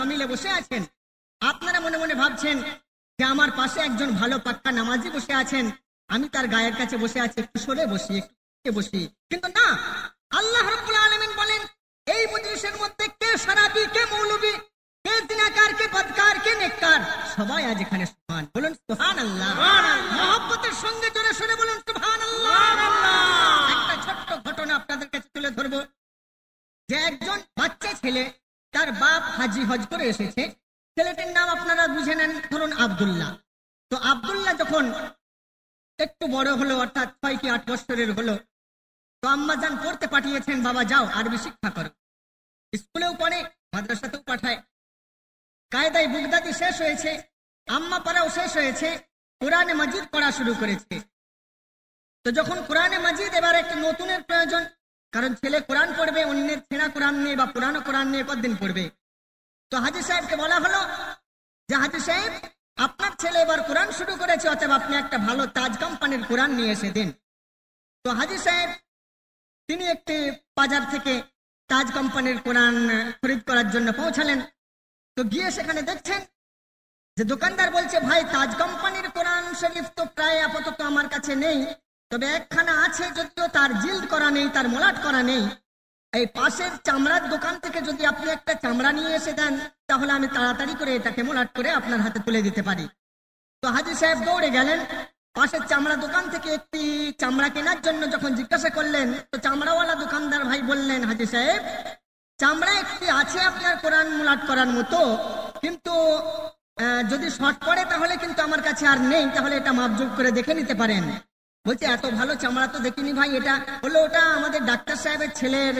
সমিলে বসে আছেন আপনারা মনে মনে ভাবছেন যে আমার পাশে একজন ভালো পাক্কা নামাজি বসে আছেন আমি তার গায়ের কাছে বসে আছি একটু সরে বসি একটু বসি কিন্তু না আল্লাহ রব্বুল আলমিন বলেন এই মজলিসের মধ্যে কে সারাবি কে মৌলবি কে দিনাকার কে বদকার কে নেককার সবাই আজ এখানে সমান বলুন সুহান আল্লাহ মহব্বতের সঙ্গে জোরে সরে বলুন সুহান আল্লাহ একটা ছোট্ট ঘটনা আপনাদের কাছে তুলে ধরবো যে একজন বাচ্চা ছেলে তার বাপ হাজি হজ করে এসেছে ছেলেটির নাম আপনারা বুঝে নেন ধরুন আবদুল্লাহ তো আবদুল্লাহ যখন একটু বড় হলো অর্থাৎ ছয় কি আট বছরের হলো তো আম্মা যান পড়তে পাঠিয়েছেন বাবা যাও আরবি শিক্ষা করো স্কুলেও পড়ে মাদ্রাসাতেও পাঠায় কায়দায় বুগদাদি শেষ হয়েছে আম্মা পড়াও শেষ হয়েছে কোরআনে মজিদ পড়া শুরু করেছে তো যখন কোরআনে মজিদ এবার একটা নতুনের প্রয়োজন কারণ ছেলে কোরআন পড়বে অন্যের ছেঁড়া কোরআন নিয়ে বা পুরানো কোরআন নিয়ে কতদিন পড়বে তো হাজির সাহেবকে বলা হলো যে হাজির সাহেব আপনার ছেলে এবার কোরআন শুরু করেছে অতএব আপনি একটা ভালো তাজ কোম্পানির কোরআন নিয়ে এসে দিন তো হাজির সাহেব তিনি একটি বাজার থেকে তাজ কোম্পানির কোরআন খরিদ করার জন্য পৌঁছালেন তো গিয়ে সেখানে দেখছেন যে দোকানদার বলছে ভাই তাজ কোম্পানির কোরআন শরীফ তো প্রায় আপাতত আমার কাছে নেই তবে একখানা আছে যদিও তার জিল্ড করা নেই তার মলাট করা নেই এই পাশের চামড়ার দোকান থেকে যদি আপনি একটা চামড়া নিয়ে এসে দেন তাহলে আমি তাড়াতাড়ি করে এটাকে মলাট করে আপনার হাতে তুলে দিতে পারি তো হাজির সাহেব দৌড়ে গেলেন পাশের চামড়া দোকান থেকে একটি চামড়া কেনার জন্য যখন জিজ্ঞাসা করলেন তো চামড়াওয়ালা দোকানদার ভাই বললেন হাজির সাহেব চামড়া একটি আছে আপনার কোরআন মুলাট করার মতো কিন্তু যদি শর্ট পড়ে তাহলে কিন্তু আমার কাছে আর নেই তাহলে এটা মাপযোগ করে দেখে নিতে পারেন বলছে এত ভালো চামড়া তো দেখিনি ভাই এটা হলো ওটা আমাদের ডাক্তার সাহেবের ছেলের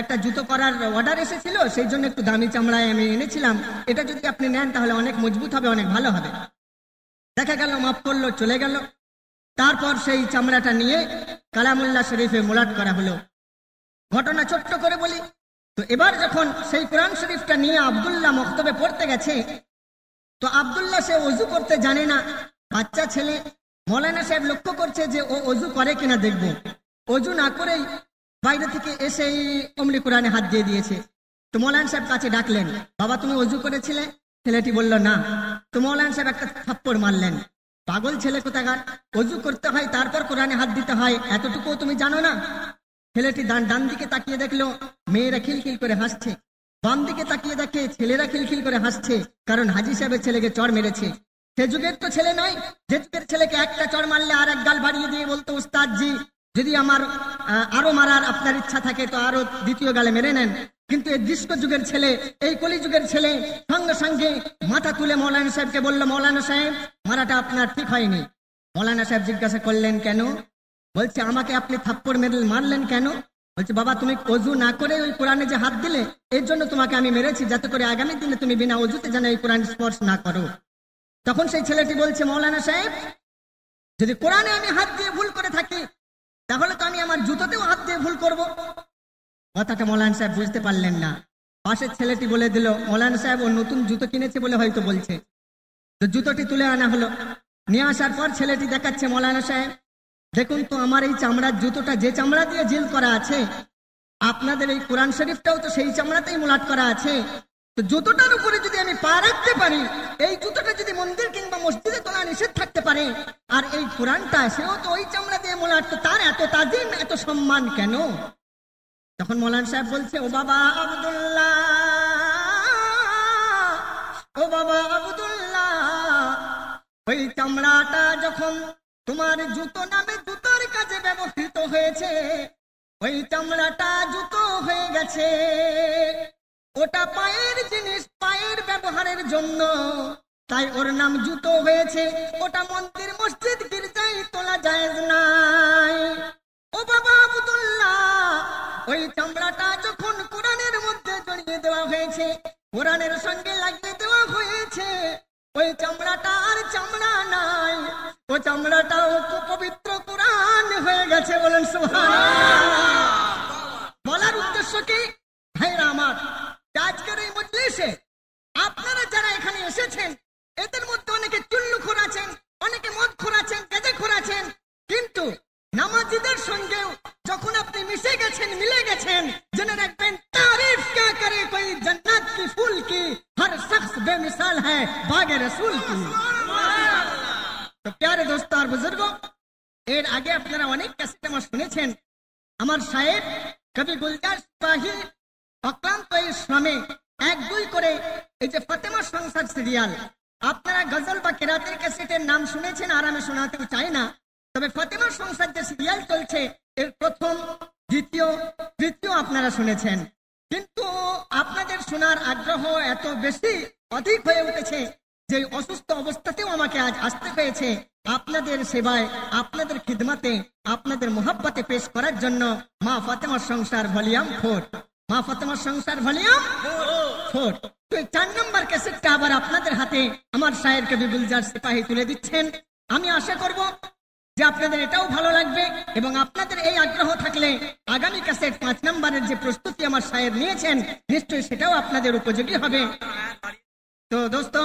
একটা জুতো করার অর্ডার এসেছিল সেই জন্য একটু দামি চামড়ায় আমি এনেছিলাম এটা যদি আপনি নেন তাহলে অনেক মজবুত হবে অনেক ভালো হবে দেখা গেল মাফ করলো চলে গেল তারপর সেই চামড়াটা নিয়ে কালামুল্লা শরীফে মোলাট করা হলো ঘটনা ছোট্ট করে বলি তো এবার যখন সেই কোরআন শরীফটা নিয়ে আবদুল্লাহ মক্তবে পড়তে গেছে তো আবদুল্লাহ সে অজু করতে জানে না বাচ্চা ছেলে মৌলানা সাহেব লক্ষ্য করছে যে ও অজু করে কিনা দেখবে অজু না করেই বাইরে থেকে এই অমনি কোরআনে হাত দিয়ে দিয়েছে তো মৌলান সাহেব কাছে ডাকলেন বাবা তুমি অজু করেছিলে ছেলেটি বলল না তো মৌলান সাহেব একটা থাপ্পড় মারলেন পাগল ছেলে কোথাকার অজু করতে হয় তারপর কোরআনে হাত দিতে হয় এতটুকু তুমি জানো না ছেলেটি ডান ডান দিকে তাকিয়ে দেখলো মেয়েরা খিলখিল করে হাসছে বাম দিকে তাকিয়ে দেখে ছেলেরা খিলখিল করে হাসছে কারণ হাজি সাহেবের ছেলেকে চর মেরেছে সে যুগের তো ছেলে নাই যে যুগের ছেলেকে একটা চড় মারলে আর এক গাল বাড়িয়ে দিয়ে বলতো উস্তাদ জি যদি আমার আরো মারার আপনার ইচ্ছা থাকে তো আরো দ্বিতীয় গালে মেরে নেন কিন্তু এই দৃশ্য যুগের ছেলে এই কলি যুগের ছেলে সঙ্গে সঙ্গে মাথা তুলে মৌলানা সাহেবকে বললো মৌলানা সাহেব মারাটা আপনার ঠিক হয়নি মৌলানা সাহেব জিজ্ঞাসা করলেন কেন বলছে আমাকে আপনি থাপ্পড় মেরে মারলেন কেন বলছে বাবা তুমি অজু না করে ওই কোরআনে যে হাত দিলে এর জন্য তোমাকে আমি মেরেছি যাতে করে আগামী দিনে তুমি বিনা অজুতে যেন এই কোরআন স্পর্শ না করো তখন সেই ছেলেটি বলছে মৌলানা সাহেব যদি কোরআনে আমি হাত দিয়ে ভুল করে থাকি তাহলে তো আমি আমার জুতোতেও হাত দিয়ে ভুল করব। কথাটা মৌলানা সাহেব বুঝতে পারলেন না পাশের ছেলেটি বলে দিল মৌলানা সাহেব ও নতুন জুতো কিনেছে বলে হয়তো বলছে তো জুতোটি তুলে আনা হলো নিয়ে আসার পর ছেলেটি দেখাচ্ছে মৌলানা সাহেব দেখুন তো আমার এই চামড়ার জুতোটা যে চামড়া দিয়ে জিল করা আছে আপনাদের এই কোরআন শরীফটাও তো সেই চামড়াতেই মোলাট করা আছে তো জুতোটার উপরে যদি আমি পা রাখতে পারি এই জুতোটা যদি মন্দির কিংবা মসজিদে তোলা নিষেধ থাকতে পারে আর এই কোরআনটা সেও তো ওই চামড়া দিয়ে মোলার তো তার এত তাজিম এত সম্মান কেন তখন মোলান সাহেব বলছে ও বাবা আবদুল্লাহ ও বাবা আবদুল্লাহ ওই চামড়াটা যখন তোমার জুতো নামে জুতোর কাজে ব্যবহৃত হয়েছে ওই চামড়াটা জুতো হয়ে গেছে ওটা পায়ের জিনিস পায়ের ব্যবহারের জন্য তাই ওর নাম জুতো হয়েছে ওটা মন্দির মসজিদ গির্জায় তোলা যায় নাই ও বাবা আবুদুল্লাহ ওই চামড়াটা যখন কোরআনের মধ্যে জড়িয়ে দেওয়া হয়েছে কোরআনের সঙ্গে লাগিয়ে দেওয়া হয়েছে ওই চামড়াটা আর চামড়া নাই ও চামড়াটাও পবিত্র কোরআন হয়ে গেছে বলেন সোহান ভলিউম ফোর মা ফাতেমার সংসার ভলিউম ফোর চার নম্বর ক্যাসেটটা আবার আপনাদের হাতে আমার সাহের কবি গুলজার সিপাহি তুলে দিচ্ছেন আমি আশা করব যে আপনাদের এটাও ভালো লাগবে এবং আপনাদের এই আগ্রহ থাকলে আগামী ক্যাসেট পাঁচ নম্বরের যে প্রস্তুতি আমার সাহেব নিয়েছেন নিশ্চয়ই সেটাও আপনাদের উপযোগী হবে তো দোস্ত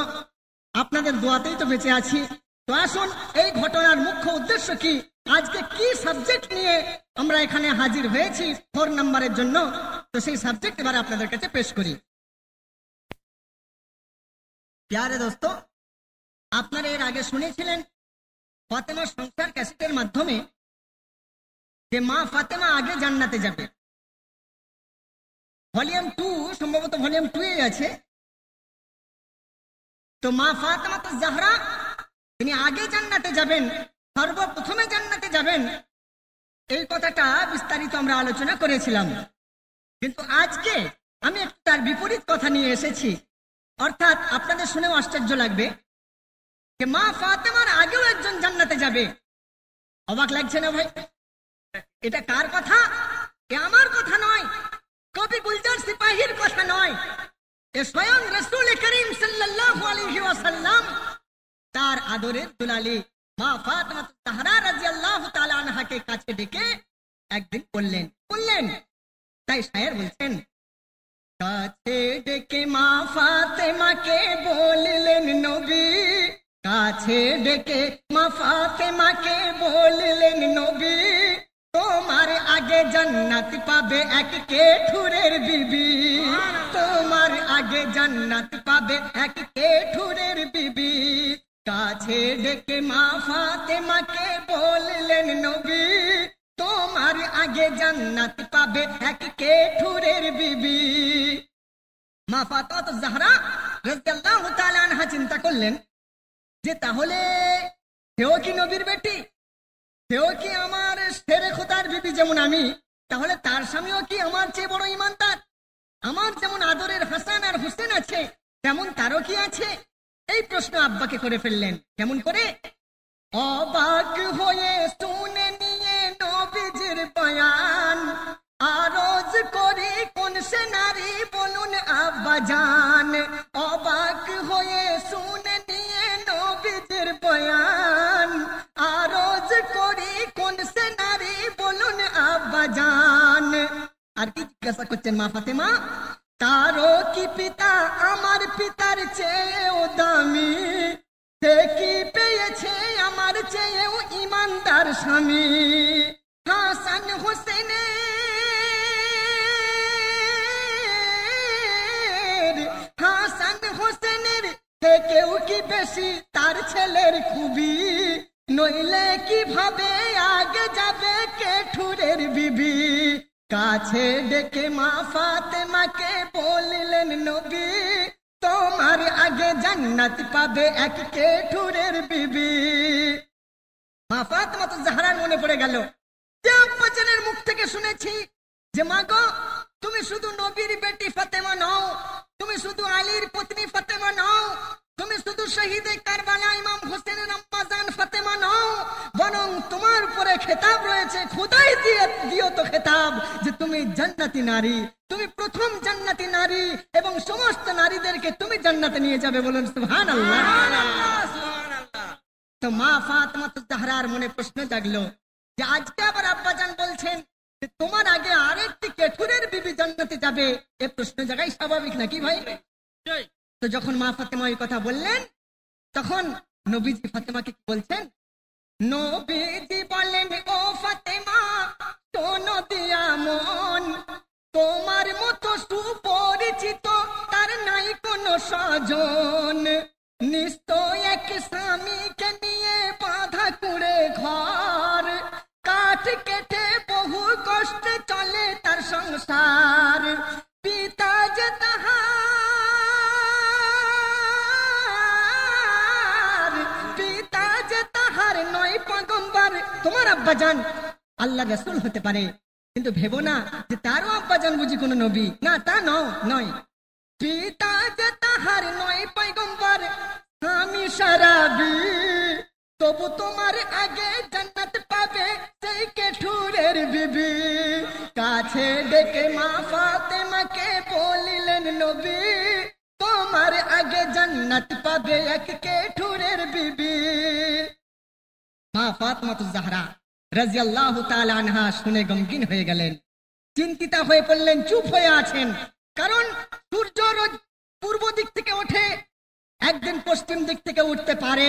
আপনাদের দোয়াতেই তো বেঁচে আছি তো আসুন এই ঘটনার মুখ্য উদ্দেশ্য কি আজকে কি সাবজেক্ট নিয়ে আমরা এখানে হাজির হয়েছি ফোর নাম্বারের জন্য তো সেই সাবজেক্ট এবার আপনাদের কাছে পেশ করি প্যারে দোস্ত আপনারা এর আগে শুনেছিলেন ফাতেমা সংসার ক্যাসেটের মাধ্যমে যে মা ফাতেমা আগে জান্নাতে যাবে ভলিউম টু সম্ভবত ভলিউম টু এ আছে তো মা ফাতেমা তো জাহরা তিনি আগে জান্নাতে যাবেন সর্বপ্রথমে জান্নাতে যাবেন এই কথাটা বিস্তারিত আমরা আলোচনা করেছিলাম কিন্তু আজকে আমি একটু তার বিপরীত কথা নিয়ে এসেছি অর্থাৎ আপনাদের শুনেও আশ্চর্য লাগবে যে মা ফাতেমার আগেও একজন জান্নাতে যাবে অবাক লাগছে না ভাই এটা কার কথা এ আমার কথা নয় কবি গুলজার সিপাহীর কথা নয় এ স্বয়ং রসুল করিম সাল্লাহ আলহিম তার আদরের দুলালী মা ফাতমা তাহারা রাজি আল্লাহ আনহাকে কাছে ডেকে একদিন বললেন বললেন তাই সাহের বলছেন কাছে ডেকে মা ফাতেমাকে বললেন নবী কাছে ডেকে মা ফাতেমাকে বললেন নবী তোমার আগে জান্নাত পাবে এক কে ঠুরের বিবি তোমার আগে জান্নাত পাবে এক কে ঠুরের বিবি কাছে ডেকে মা ফাতেমাকে বললেন নবী তোমার আগে জান্নাত পাবে এক কে ঠুরের বিবি মা ফাতাত জাহরা রাদিয়াল্লাহু তাআলা আনহা চিন্তা করলেন যে তাহলে সেও কি নবীর বেটি সেও কি আমার সেরে খোদার বিবি যেমন আমি তাহলে তার স্বামীও কি আমার চেয়ে বড় ইমানদার আমার যেমন আদরের হাসান আর হুসেন আছে তেমন তারও কি আছে এই প্রশ্ন আব্বাকে করে ফেললেন কেমন করে অবাক হয়ে শুনে নিয়ে নবীজির বয়ান আরজ করে কোন সে নারী বলুন আব্বা জান অবাক হয়ে শুনে নিয়ে নবীজির বয়ান আরজ করে কোন সে নারী বলুন আব্বা জান আর কি জিজ্ঞাসা করছেন মা ফাতেমা তারও কি পিতা আমার পিতার চেয়েও দামি সে কি পেয়েছে আমার চেয়েও ইমানদার স্বামী হাসান হোসেন হাসান হোসেনের থেকেও কি বেশি তার ছেলের খুবই নইলে কিভাবে আগে যাবে কেঠুরের বিবি কাছে ডেকে মা ফাতেমাকে বললেন নবী তোমার আগে জান্নাত পাবে এক কেঠুরের বিবি মা ফাতেমা তো জাহারার মনে পড়ে গেল বচনের মুখ থেকে শুনেছি যে মা গো তুমি শুধু নবীর বেটি ফাতেমা নও তুমি শুধু আলীর পত্নী ফাতেমা নও তুমি শুধু শহীদে কারবালা ইমাম হোসেনের আম্মা জান ফাতেমা নও বরং তোমার উপরে খেতাব রয়েছে খোদাই দিয়ে দিও তো খেতাব যে তুমি জান্নাতি নারী তুমি প্রথম জান্নাতি নারী এবং সমস্ত নারীদেরকে তুমি জান্নাতে নিয়ে যাবে বলুন সুহান তো মা ফাতমা তো জাহরার মনে প্রশ্ন জাগলো যে আজকে আবার আব্বাজান বলছেন যে তোমার আগে আরেকটি কেঠুরের বিবি জান্নাতে যাবে এ প্রশ্ন জায়গায় স্বাভাবিক নাকি ভাই তো যখন মা ফাতেমা এই কথা বললেন তখন নবীজি ফাতেমাকে কি বলছেন নবীজি বলেন ও ফাতেমা তো দিয়া মন তোমার মতো সুপরিচিত তার নাই কোনো স্বজন নিশ্চয় এক স্বামীকে নিয়ে বাঁধা কুড়ে ঘর কাঠ কেটে বহু কষ্টে চলে তার সংসার পিতা যে তাহার আব্বা যান আল্লাহ রসুল হতে পারে কিন্তু ভেব না যে তারও আব্বা যান বুঝি কোনো নবী না তা নয় পিতা যে তাহার নয় পৈগম্বর আমি সারাবি তবু তোমার আগে জান্নাত পাবে সেই কেঠুরের বিবি কাছে ডেকে মা ফাতেমাকে বলিলেন নবী তোমার আগে জান্নাত পাবে এক কেঠুরের বিবি মা ফাতমা তো জাহরা রাজিয়াল্লাহ আনহা শুনে গমগিন হয়ে গেলেন চিন্তিতা হয়ে পড়লেন চুপ হয়ে আছেন কারণ সূর্য রোজ পূর্ব দিক থেকে ওঠে একদিন পশ্চিম দিক থেকে উঠতে পারে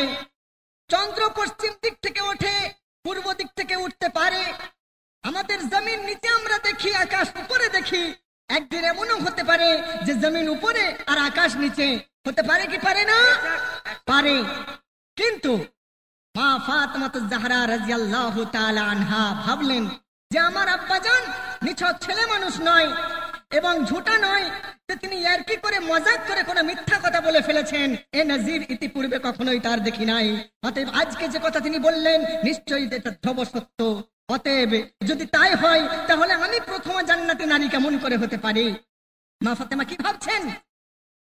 চন্দ্র পশ্চিম দিক থেকে ওঠে পূর্ব দিক থেকে উঠতে পারে আমাদের জমিন নিচে আমরা দেখি আকাশ উপরে দেখি একদিন এমনও হতে পারে যে জমিন উপরে আর আকাশ নিচে হতে পারে কি পারে না পারে কিন্তু মা ফাতমাত জাহরা রাজিয়াল্লাহু তাআলা আনহা ভাবলেন যে আমার আব্বাজান নিছক ছেলে মানুষ নয় এবং ঝুটা নয় যে তিনি কি করে মজাক করে কোনো মিথ্যা কথা বলে ফেলেছেন এ নজির ইতিপূর্বে কখনোই তার দেখি নাই অতএব আজকে যে কথা তিনি বললেন নিশ্চয়ই এটা ধ্রব সত্য অতএব যদি তাই হয় তাহলে আমি প্রথম জান্নাতি নারী কেমন করে হতে পারি মা ফাতেমা কি ভাবছেন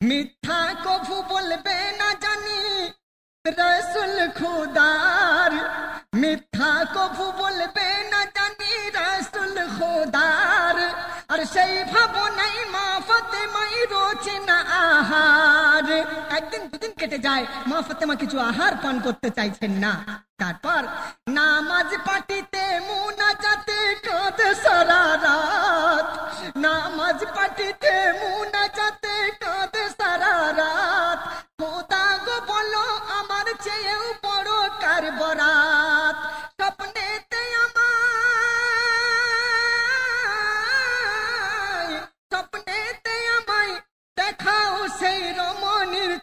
মিথ্যা কফু বলবে না জানি রসুল খোদার মিথ্যা কফু বলবে না জানি রসুল খুদার আর সেই নাই মা মাই রোচে না আহার একদিন দুদিন কেটে যায় মা কিছু আহার পান করতে চাইছেন না তারপর নামাজ পাটিতে মুনা যাতে কাঁদে সারা রাত নামাজ পাটিতে মুনা যাতে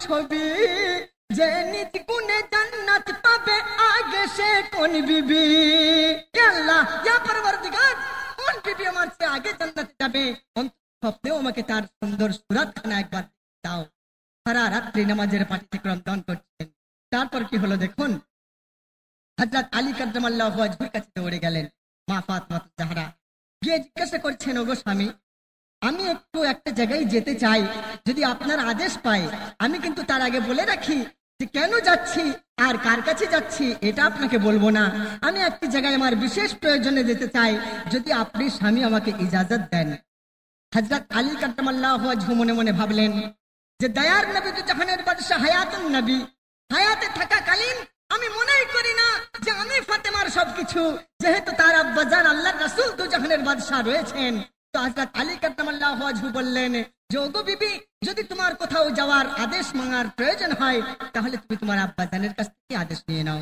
ছবি যে নিজ গুণে জান্নাত পাবে আগে সে কোন বিবি আল্লাহ ইয়া পরবর্তীকার কোন বিবি আমার সে আগে জান্নাত যাবে স্বপ্নেও আমাকে তার সুন্দর সুরাত খানা একবার দাও সারা রাত্রি নামাজের পাঠ্যক্রম দান করছেন তারপর কি হলো দেখুন হজরত আলী আল্লাহ কাদ্রমাল্লাহ কাছে দৌড়ে গেলেন মা ফাতমা জাহারা গিয়ে জিজ্ঞাসা করছেন ওগো স্বামী আমি একটু একটা জায়গায় যেতে চাই যদি আপনার আদেশ পাই আমি কিন্তু তার আগে বলে রাখি যে কেন যাচ্ছি আর কার কাছে যাচ্ছি এটা আপনাকে বলবো না আমি একটি জায়গায় আমার বিশেষ প্রয়োজনে যেতে চাই যদি আপনি স্বামী আমাকে ইজাজত দেন হজরত আলী কাটামাল্লাহ মনে মনে ভাবলেন যে দয়ার নবী তো জাহানের বাদশাহ হায়াতুন নবী হায়াতে থাকাকালীন আমি মনেই করি না যে আমি ফাতেমার সবকিছু যেহেতু তার আব্বাজান আল্লাহ রাসুল দু জাহানের বাদশাহ রয়েছেন তো হাজরত আলী কাতামাল্লাহ বললেন যোগো বিবি যদি তোমার কোথাও যাওয়ার আদেশ মাঙার প্রয়োজন হয় তাহলে তুমি তোমার আব্বা জানের কাছ থেকে আদেশ নিয়ে নাও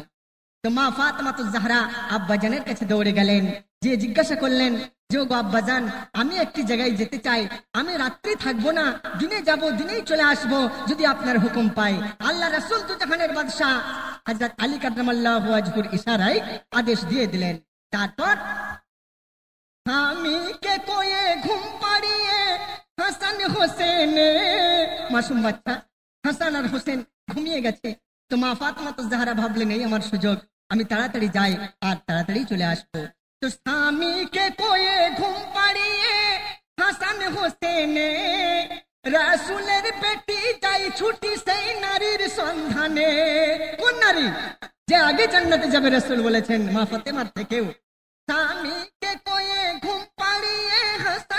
তো মা ফাতমাতু জাহরা আব্বা জানের কাছে দৌড়ে গেলেন যে জিজ্ঞাসা করলেন যোগ আব্বা জান আমি একটি জায়গায় যেতে চাই আমি রাত্রি থাকবো না দিনে যাব দিনেই চলে আসব যদি আপনার হুকুম পাই আল্লাহ রাসুল তু জাহানের বাদশাহ হাজরত আলী কাতামাল্লাহ ইশারায় আদেশ দিয়ে দিলেন তারপর আমি কে ঘুম পাড়িয়ে হাসান হোসেন মাসুম বাচ্চা হাসান আর হোসেন ঘুমিয়ে গেছে তো মা ফাতমা তো ভাবলেন এই আমার সুযোগ আমি তাড়াতাড়ি যাই আর তাড়াতাড়ি চলে আসবো তো ঘুম পাড়িয়ে হাসান হোসেন রাসুলের পেটি যাই ছুটি সেই নারীর সন্ধানে কোন নারী যে আগে জান্নাতে যাবে রাসুল বলেছেন মা ফাতেমার থেকেও স্বামীকে কয়ে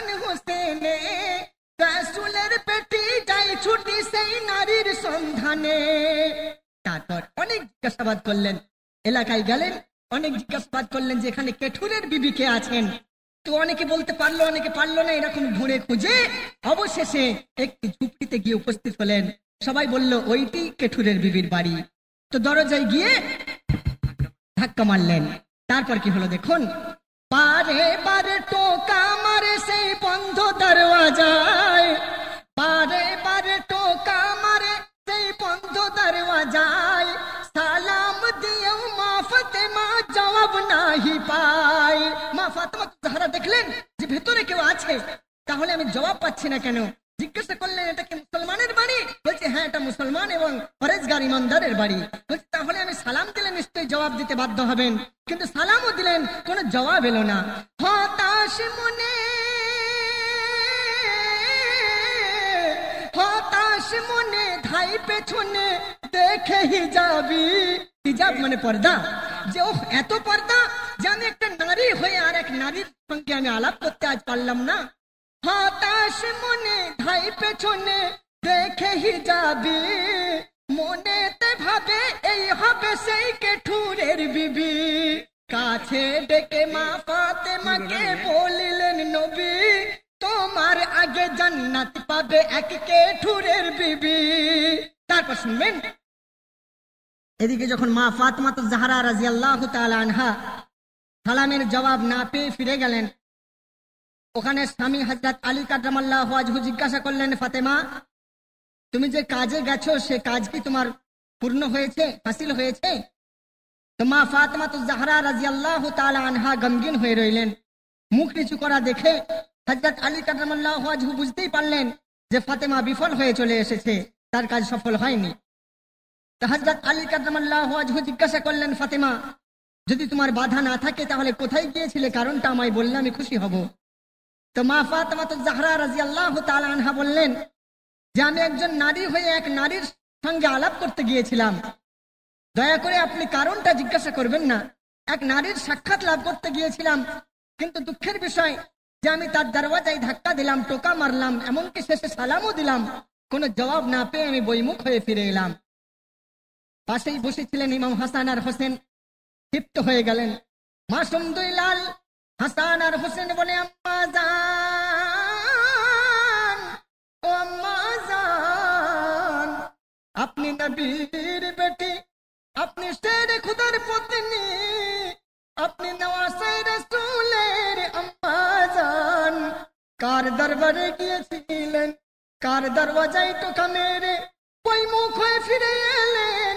হাসান হোসেনে রাসুলের পেটি যাই ছুটি সেই নারীর সন্ধানে তারপর অনেক জিজ্ঞাসাবাদ করলেন এলাকায় গেলেন অনেক জিজ্ঞাসাবাদ করলেন যে এখানে কেঠুরের বিবিকে আছেন তো অনেকে বলতে পারলো অনেকে পারলো না এরকম ঘুরে খুঁজে অবশেষে একটি ঝুপড়িতে গিয়ে উপস্থিত হলেন সবাই বলল ওইটি কেঠুরের বিবির বাড়ি তো দরজায় গিয়ে ধাক্কা মারলেন তারপর কি হলো দেখুন পারে পারে টোকা সেই বন্ধ দরওয়াজায় বারে বারে টোকা মারে সেই বন্ধ দরওয়াজায় সালাম দিও মাফতে মা জবাব নাহি পাই মা ফাতেমা জাহারা দেখলেন যে ভেতরে কেউ আছে তাহলে আমি জবাব পাচ্ছি না কেন জিজ্ঞাসা করলেন এটা কি মুসলমানের বাড়ি বলছে হ্যাঁ এটা মুসলমান এবং পরেজগার ইমানদারের বাড়ি বলছে তাহলে আমি সালাম দিলে নিশ্চয়ই জবাব দিতে বাধ্য হবেন কিন্তু সালামও দিলেন কোনো জবাব এলো না হতাশ মনে হতাশ মনে ধাই পেছনে দেখে যাবি হিজাব মানে পর্দা যে ও এত পর্দা যে আমি একটা নারী হয়ে আর এক নারীর সঙ্গে আমি আলাপ করতে আজ পারলাম না হতাশ মনে ধাই পেছনে দেখে যাবি মনে তে ভাবে এই হবে সেই ঠুরের বিবি কাছে ডেকে মা পাতে মাকে বলিলেন নবী তোমার আগে জান্নাত পাবে এক কে ঠুরের বিবি তারপর শুনবেন এদিকে যখন মা তো জাহারা আল্লাহ আনহা সালামের জবাব না পেয়ে ফিরে গেলেন ওখানে স্বামী হজরত আলী কাদ্রামাল্লাহ আজহু জিজ্ঞাসা করলেন ফাতেমা তুমি যে কাজে গেছো সে কাজ কি তোমার পূর্ণ হয়েছে হাসিল হয়েছে তো মা তো জাহারা রাজিয়াল্লাহ তালা আনহা গমগিন হয়ে রইলেন মুখ নিচু করা দেখে হাজরাত আলী কাটামাল্লাহ বুঝতেই পারলেন যে ফাতেমা বিফল হয়ে চলে এসেছে তার কাজ সফল হয়নি তা হাজরত আলী কাটামাল্লাহ জিজ্ঞাসা করলেন ফাতেমা যদি তোমার বাধা না থাকে তাহলে কোথায় গিয়েছিলে কারণটা আমায় বললে আমি খুশি হব তো মা ফাতেমা তো জাহরা রাজি আল্লাহ আনহা বললেন যে আমি একজন নারী হয়ে এক নারীর সঙ্গে আলাপ করতে গিয়েছিলাম দয়া করে আপনি কারণটা জিজ্ঞাসা করবেন না এক নারীর সাক্ষাৎ লাভ করতে গিয়েছিলাম কিন্তু দুঃখের বিষয় যে আমি তার দরওয়াজায় ধাক্কা দিলাম টোকা মারলাম এমনকি শেষে সালামও দিলাম কোনো জবাব না পেয়ে আমি বইমুখ হয়ে ফিরে এলাম পাশেই বসেছিলেন ইমাম হাসান আর হোসেন ক্ষিপ্ত হয়ে গেলেন মাসুম দুই লাল হাসান আর হোসেন বলে আম্মা জান ও আম্মা আপনি নবীর বেটি আপনি খুদার পত্নী আপনি নওয়া কার দরবারে গিয়েছিলেন কার দরওয়াজাই তো কামেরে ওই মুখ হয়ে ফিরে এলেন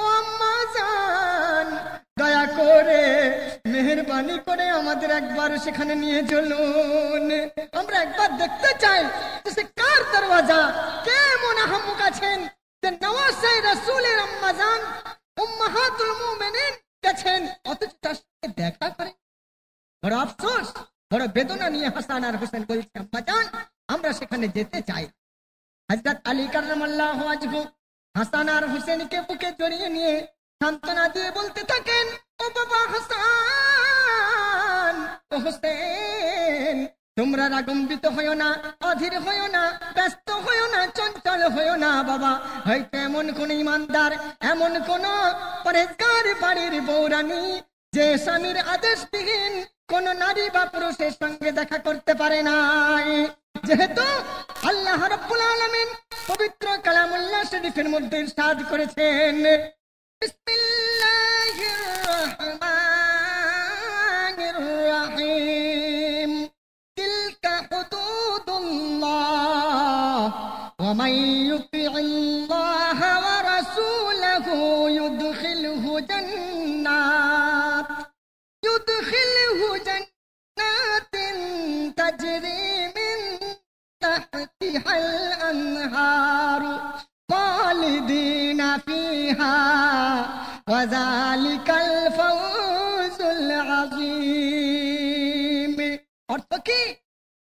ও আম্মা জান দয়া করে মেহরবানি করে আমাদের একবার সেখানে নিয়ে চলুন আমরা একবার দেখতে চাই সে কার দরওয়াজা কে মনে হামুক আছেন যে নওয়াজ সাহেব রসুলের আম্মা জান উম্মাহাতুল মুমিনিন গেছেন অথচ তার দেখা করে বড় আফসোস বড় বেদনা নিয়ে হাসান আর হোসেন বলছে আম্মা যান আমরা সেখানে যেতে চাই হাজরত আলী কার্লাহ আজহু হাসান আর হোসেনকে বুকে জড়িয়ে নিয়ে সান্ত্বনা দিয়ে বলতে থাকেন ও বাবা হাসান ও হোসেন তোমরা রাগম্বিত হয়েও না অধীর হয়েও না ব্যস্ত হয়েও না চঞ্চল হয়েও না বাবা হয়তো এমন কোন ইমানদার এমন কোন পরেজগার বাড়ির বৌরানি যে স্বামীর আদেশবিহীন কোন নারী বা পুরুষের সঙ্গে দেখা করতে পারে নাই যেহেতু আল্লাহ রব্বুল আলমিন পবিত্র কালামুল্লাহ শরীফের মধ্যে সাজ করেছেন ومن يطع يدخله جنات يدخل جنات تجري من تحتها الأنهار خالدين فيها وذلك الفوز العظيم অর্থ কি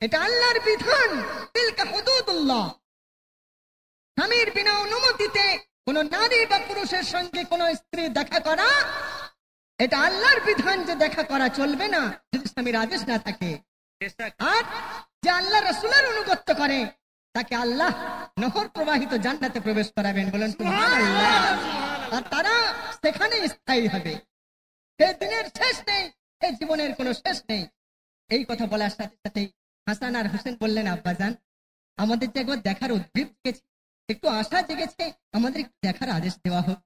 এটা আল্লাহর বিধান তিলকা হুদুদুল্লাহ স্বামীর বিনা অনুমতিতে কোন নারী বা পুরুষের সঙ্গে কোন স্ত্রী দেখা করা এটা আল্লাহর বিধান যে দেখা করা চলবে না যদি স্বামীর আদেশ না থাকে আর যে আল্লাহ রসুলের অনুগত্য করে তাকে আল্লাহ নহর প্রবাহিত জান্নাতে প্রবেশ করাবেন বলেন আর তারা সেখানে স্থায়ী হবে সে দিনের শেষ নেই সে জীবনের কোনো শেষ নেই এই কথা বলার সাথে সাথে হাসান আর হোসেন বললেন আব্বাজান আমাদের যে একবার দেখার উদ্ভিদ জেগেছে একটু আশা জেগেছে আমাদের দেখার আদেশ দেওয়া হোক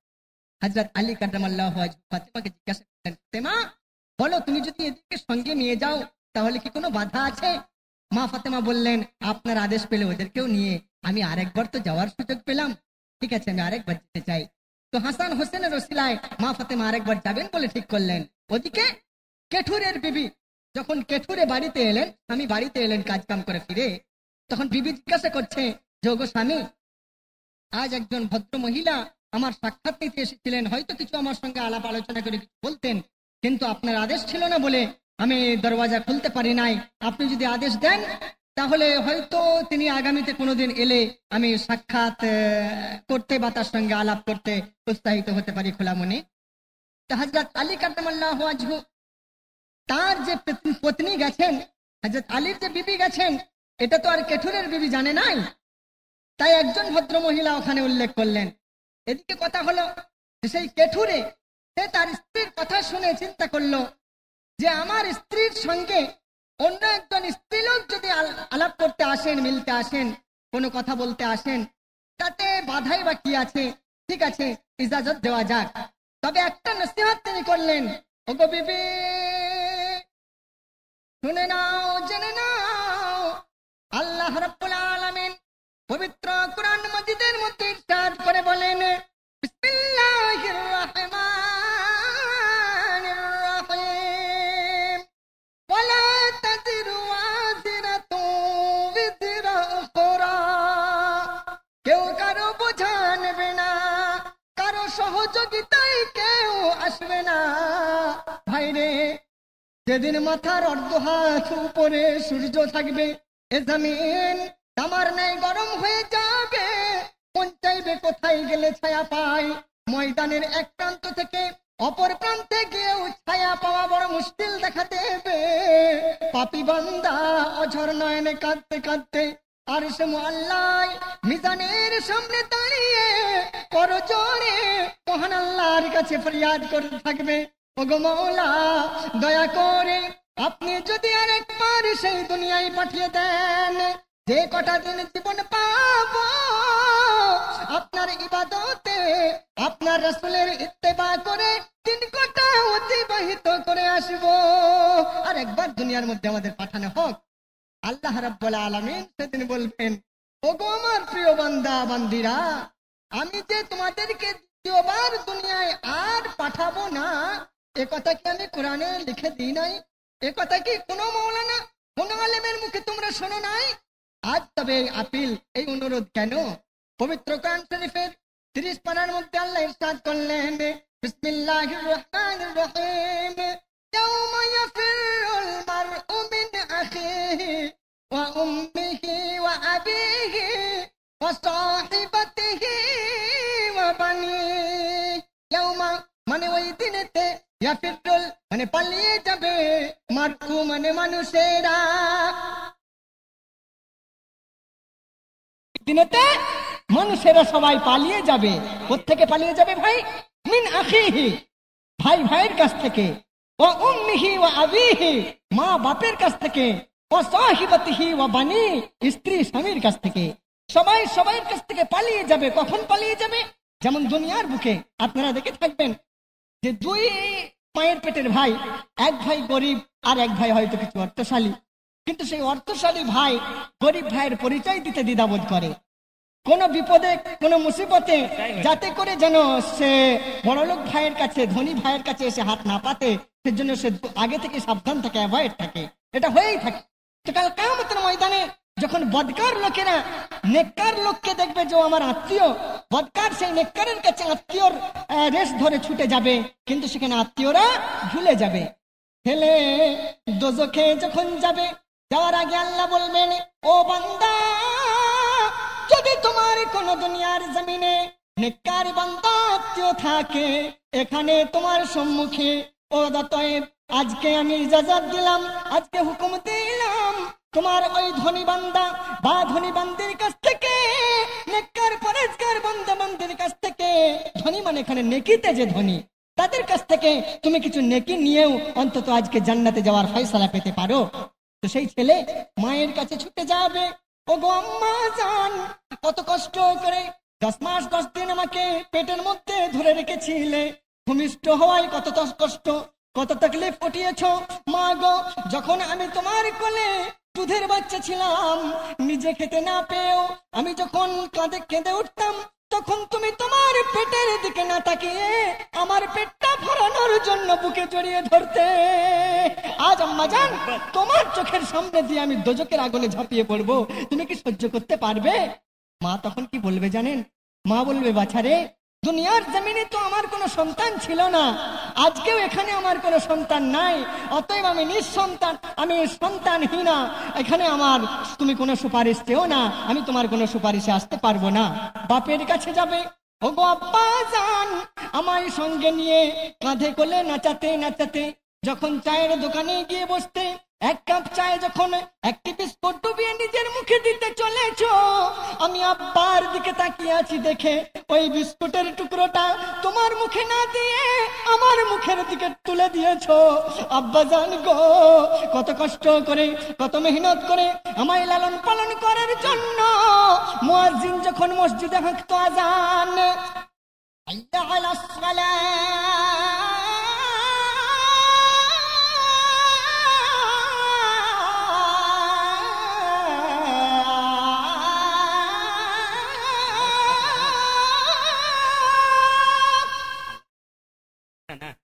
হাজরত আলী কাদামাল্লাহ ফাতেমাকে জিজ্ঞাসা করলেন ফাতেমা বলো তুমি যদি এদিকে সঙ্গে নিয়ে যাও তাহলে কি কোনো বাধা আছে মা ফাতেমা বললেন আপনার আদেশ পেলে ওদেরকেও নিয়ে আমি আরেকবার তো যাওয়ার সুযোগ পেলাম ঠিক আছে আমি আরেকবার যেতে চাই তো হাসান হোসেনের রসিলায় মা ফাতেমা আরেকবার যাবেন বলে ঠিক করলেন ওদিকে কেঠুরের বিবি যখন কেঠুরে বাড়িতে এলেন আমি বাড়িতে এলেন কাজকাম করে ফিরে তখন বিবি জিজ্ঞাসা করছে যোগ স্বামী আজ একজন ভদ্র মহিলা আমার সাক্ষাৎ নিতে এসেছিলেন হয়তো কিছু আমার সঙ্গে আলাপ আলোচনা করে কিছু বলতেন কিন্তু আপনার আদেশ ছিল না বলে আমি দরওয়াজা খুলতে পারি নাই আপনি যদি আদেশ দেন তাহলে হয়তো তিনি আগামীতে কোনোদিন এলে আমি সাক্ষাৎ করতে বা তার সঙ্গে আলাপ করতে উৎসাহিত হতে পারি খোলা মনে হাজরত আলী কাতামাল্লাহ আজহু তার যে পত্নী গেছেন হাজরত আলীর যে বিবি গেছেন এটা তো আর কেঠুরের বিবি জানে নাই তাই একজন ভদ্র মহিলা ওখানে উল্লেখ করলেন এদিকে কথা হলো সেই কেঠুরে সে তার স্ত্রীর কথা শুনে চিন্তা করলো যে আমার স্ত্রীর সঙ্গে অন্য একজন স্ত্রীলোক যদি আলাপ করতে আসেন মিলতে আসেন কোনো কথা বলতে আসেন তাতে বাধাই বা কি আছে ঠিক আছে ইজাজত দেওয়া যাক তবে একটা নসিহাত তিনি করলেন ও গো বিবি শুনে নাও জেনে নাও আল্লাহ রব্বুল পবিত্র কোরআন মজিদের মধ্যে তারপরে করে বলেন কেউ কারো না কারো সহযোগিতায় কেউ আসবে না যেদিন মাথার অর্ধ হাত উপরে সূর্য থাকবে এ জামিন আমার নেই গরম হয়ে যাবে কোন চাইবে কোথায় গেলে ছায়া পাই ময়দানের এক প্রান্ত থেকে অপর প্রান্তে গিয়েও ছায়া পাওয়া বড় মুশকিল দেখা দেবে পাপি বান্দা অঝর নয়নে কাঁদতে কাঁদতে আর সে মোল্লাই মিজানের সামনে দাঁড়িয়ে করো জোরে মহান আল্লাহর কাছে ফরিয়াদ করতে থাকবে ওগো মৌলা দয়া করে আপনি যদি আরেকবার সেই দুনিয়ায় পাঠিয়ে দেন যে কটা দিন জীবন পাব আপনার ইবাদতে আপনার রসুলের ইত্তেবা করে তিন কটা অতিবাহিত করে আসব আর একবার দুনিয়ার মধ্যে আমাদের পাঠানো হোক আল্লাহ রাব্বুল আলমিন সেদিন বলবেন গো আমার প্রিয় বান্দা বান্দিরা আমি যে তোমাদেরকে দ্বিতীয়বার দুনিয়ায় আর পাঠাবো না এ কথা কি আমি কোরআনে লিখে দিই নাই এ কথা কি কোনো মৌলানা কোনো আলেমের মুখে তোমরা শোনো নাই আজ তবে আপিল এই অনুরোধ কেন পবিত্র কোরআন শরীফের তিরিশ পারার মধ্যে আল্লাহ ইরশাদ করলেন বিসমিল্লাহির রহমানির রহিম يوم يفر المرء من أخيه وأمه وأبيه وصاحبته وبنيه يوم মানে ওই দিনেতে ইয়াফিরুল মানে পালিয়ে যাবে মারকু মানে মানুষেরা দিনেতে মানুষেরা সবাই পালিয়ে যাবে কোথেকে পালিয়ে যাবে ভাই মিন আখিহি ভাই ভাইয়ের কাছ থেকে ও উম্মিহি ও আবিহি মা বাপের কাছ থেকে ও সাহিবতিহি ও বানি স্ত্রী স্বামীর কাছ থেকে সবাই সবাইয়ের কাছ থেকে পালিয়ে যাবে কখন পালিয়ে যাবে যেমন দুনিয়ার বুকে আপনারা দেখে থাকবেন যে দুই মায়ের পেটের ভাই এক ভাই গরিব আর এক ভাই হয়তো কিছু অর্থশালী কিন্তু সেই অর্থশালী ভাই গরিব ভাইয়ের পরিচয় দিতে দ্বিধাবোধ করে কোন বিপদে কোন মুসিবতে যাতে করে যেন সে বড়লোক ভাইয়ের কাছে ধনী ভাইয়ের কাছে এসে হাত না পাতে সেজন্য সে আগে থেকে সাবধান থাকে অ্যাভয়েড থাকে এটা হয়েই থাকে তো কাল কামতের ময়দানে যখন বদকার লোকেরা নেককার লোককে দেখবে যে আমার আত্মীয় বদকার সেই নেককারের কাছে আত্মীয়র রেস ধরে ছুটে যাবে কিন্তু সেখানে আত্মীয়রা ভুলে যাবে হেলে দোজখে যখন যাবে যাওয়ার আগে আল্লাহ বলবেন ও বান্দা যদি তোমার কোন দুনিয়ার জমিনে নেককার বান্দা আত্মীয় থাকে এখানে তোমার সম্মুখে ও দতয়েব আজকে আমি ইজাজত দিলাম আজকে হুকুম দিলাম তোমার ওই ধনী বান্দা বা ধনী বান্দির কাছ থেকে নেককার পরেজকার বান্দা বান্দির কাছ থেকে ধনী মানে এখানে নেকিতে যে ধনী তাদের কাছ থেকে তুমি কিছু নেকি নিয়েও অন্তত আজকে জান্নাতে যাওয়ার ফয়সালা পেতে পারো তো সেই ছেলে মায়ের কাছে ছুটে যাবে ও গো আম্মা জান কত কষ্ট করে দশ মাস দশ দিন আমাকে পেটের মধ্যে ধরে রেখেছিলে ভূমিষ্ঠ হওয়ায় কত কষ্ট কত তকলিফ উঠিয়েছ মা গো যখন আমি তোমার কোলে দুধের বাচ্চা ছিলাম নিজে খেতে না পেয়েও আমি যখন কাঁদে কেঁদে উঠতাম তখন তুমি তোমার পেটের দিকে না তাকিয়ে আমার পেটটা ভরানোর জন্য বুকে জড়িয়ে ধরতে আজ আম্মা যান তোমার চোখের সামনে দিয়ে আমি দোজকের আগুনে ঝাঁপিয়ে পড়বো তুমি কি সহ্য করতে পারবে মা তখন কি বলবে জানেন মা বলবে বাছারে দুনিয়ার জমিনে তো আমার কোনো সন্তান ছিল না আজকেও এখানে আমার কোনো সন্তান নাই অতএব আমি নিঃসন্তান আমি সন্তানহীনা এখানে আমার তুমি কোনো সুপারিশ চেও না আমি তোমার কোনো সুপারিশে আসতে পারবো না বাপের কাছে যাবে ওগো আব্বা যান আমায় সঙ্গে নিয়ে কাঁধে কোলে নাচাতে নাচাতে যখন চায়ের দোকানে গিয়ে বসতে এক কাপ চায়ে যখন একটি বিস্কুট ডুবিয়ে নিজের মুখে দিতে চলেছ আমি আব্বার দিকে তাকিয়ে আছি দেখে ওই বিস্কুটের টুকরোটা তোমার মুখে না দিয়ে আমার মুখের দিকে তুলে দিয়েছ আব্বা জান গো কত কষ্ট করে কত মেহনত করে আমায় লালন পালন করার জন্য মুয়াজ্জিন যখন মসজিদে হাঁকতো আজান আল্লাহ আলা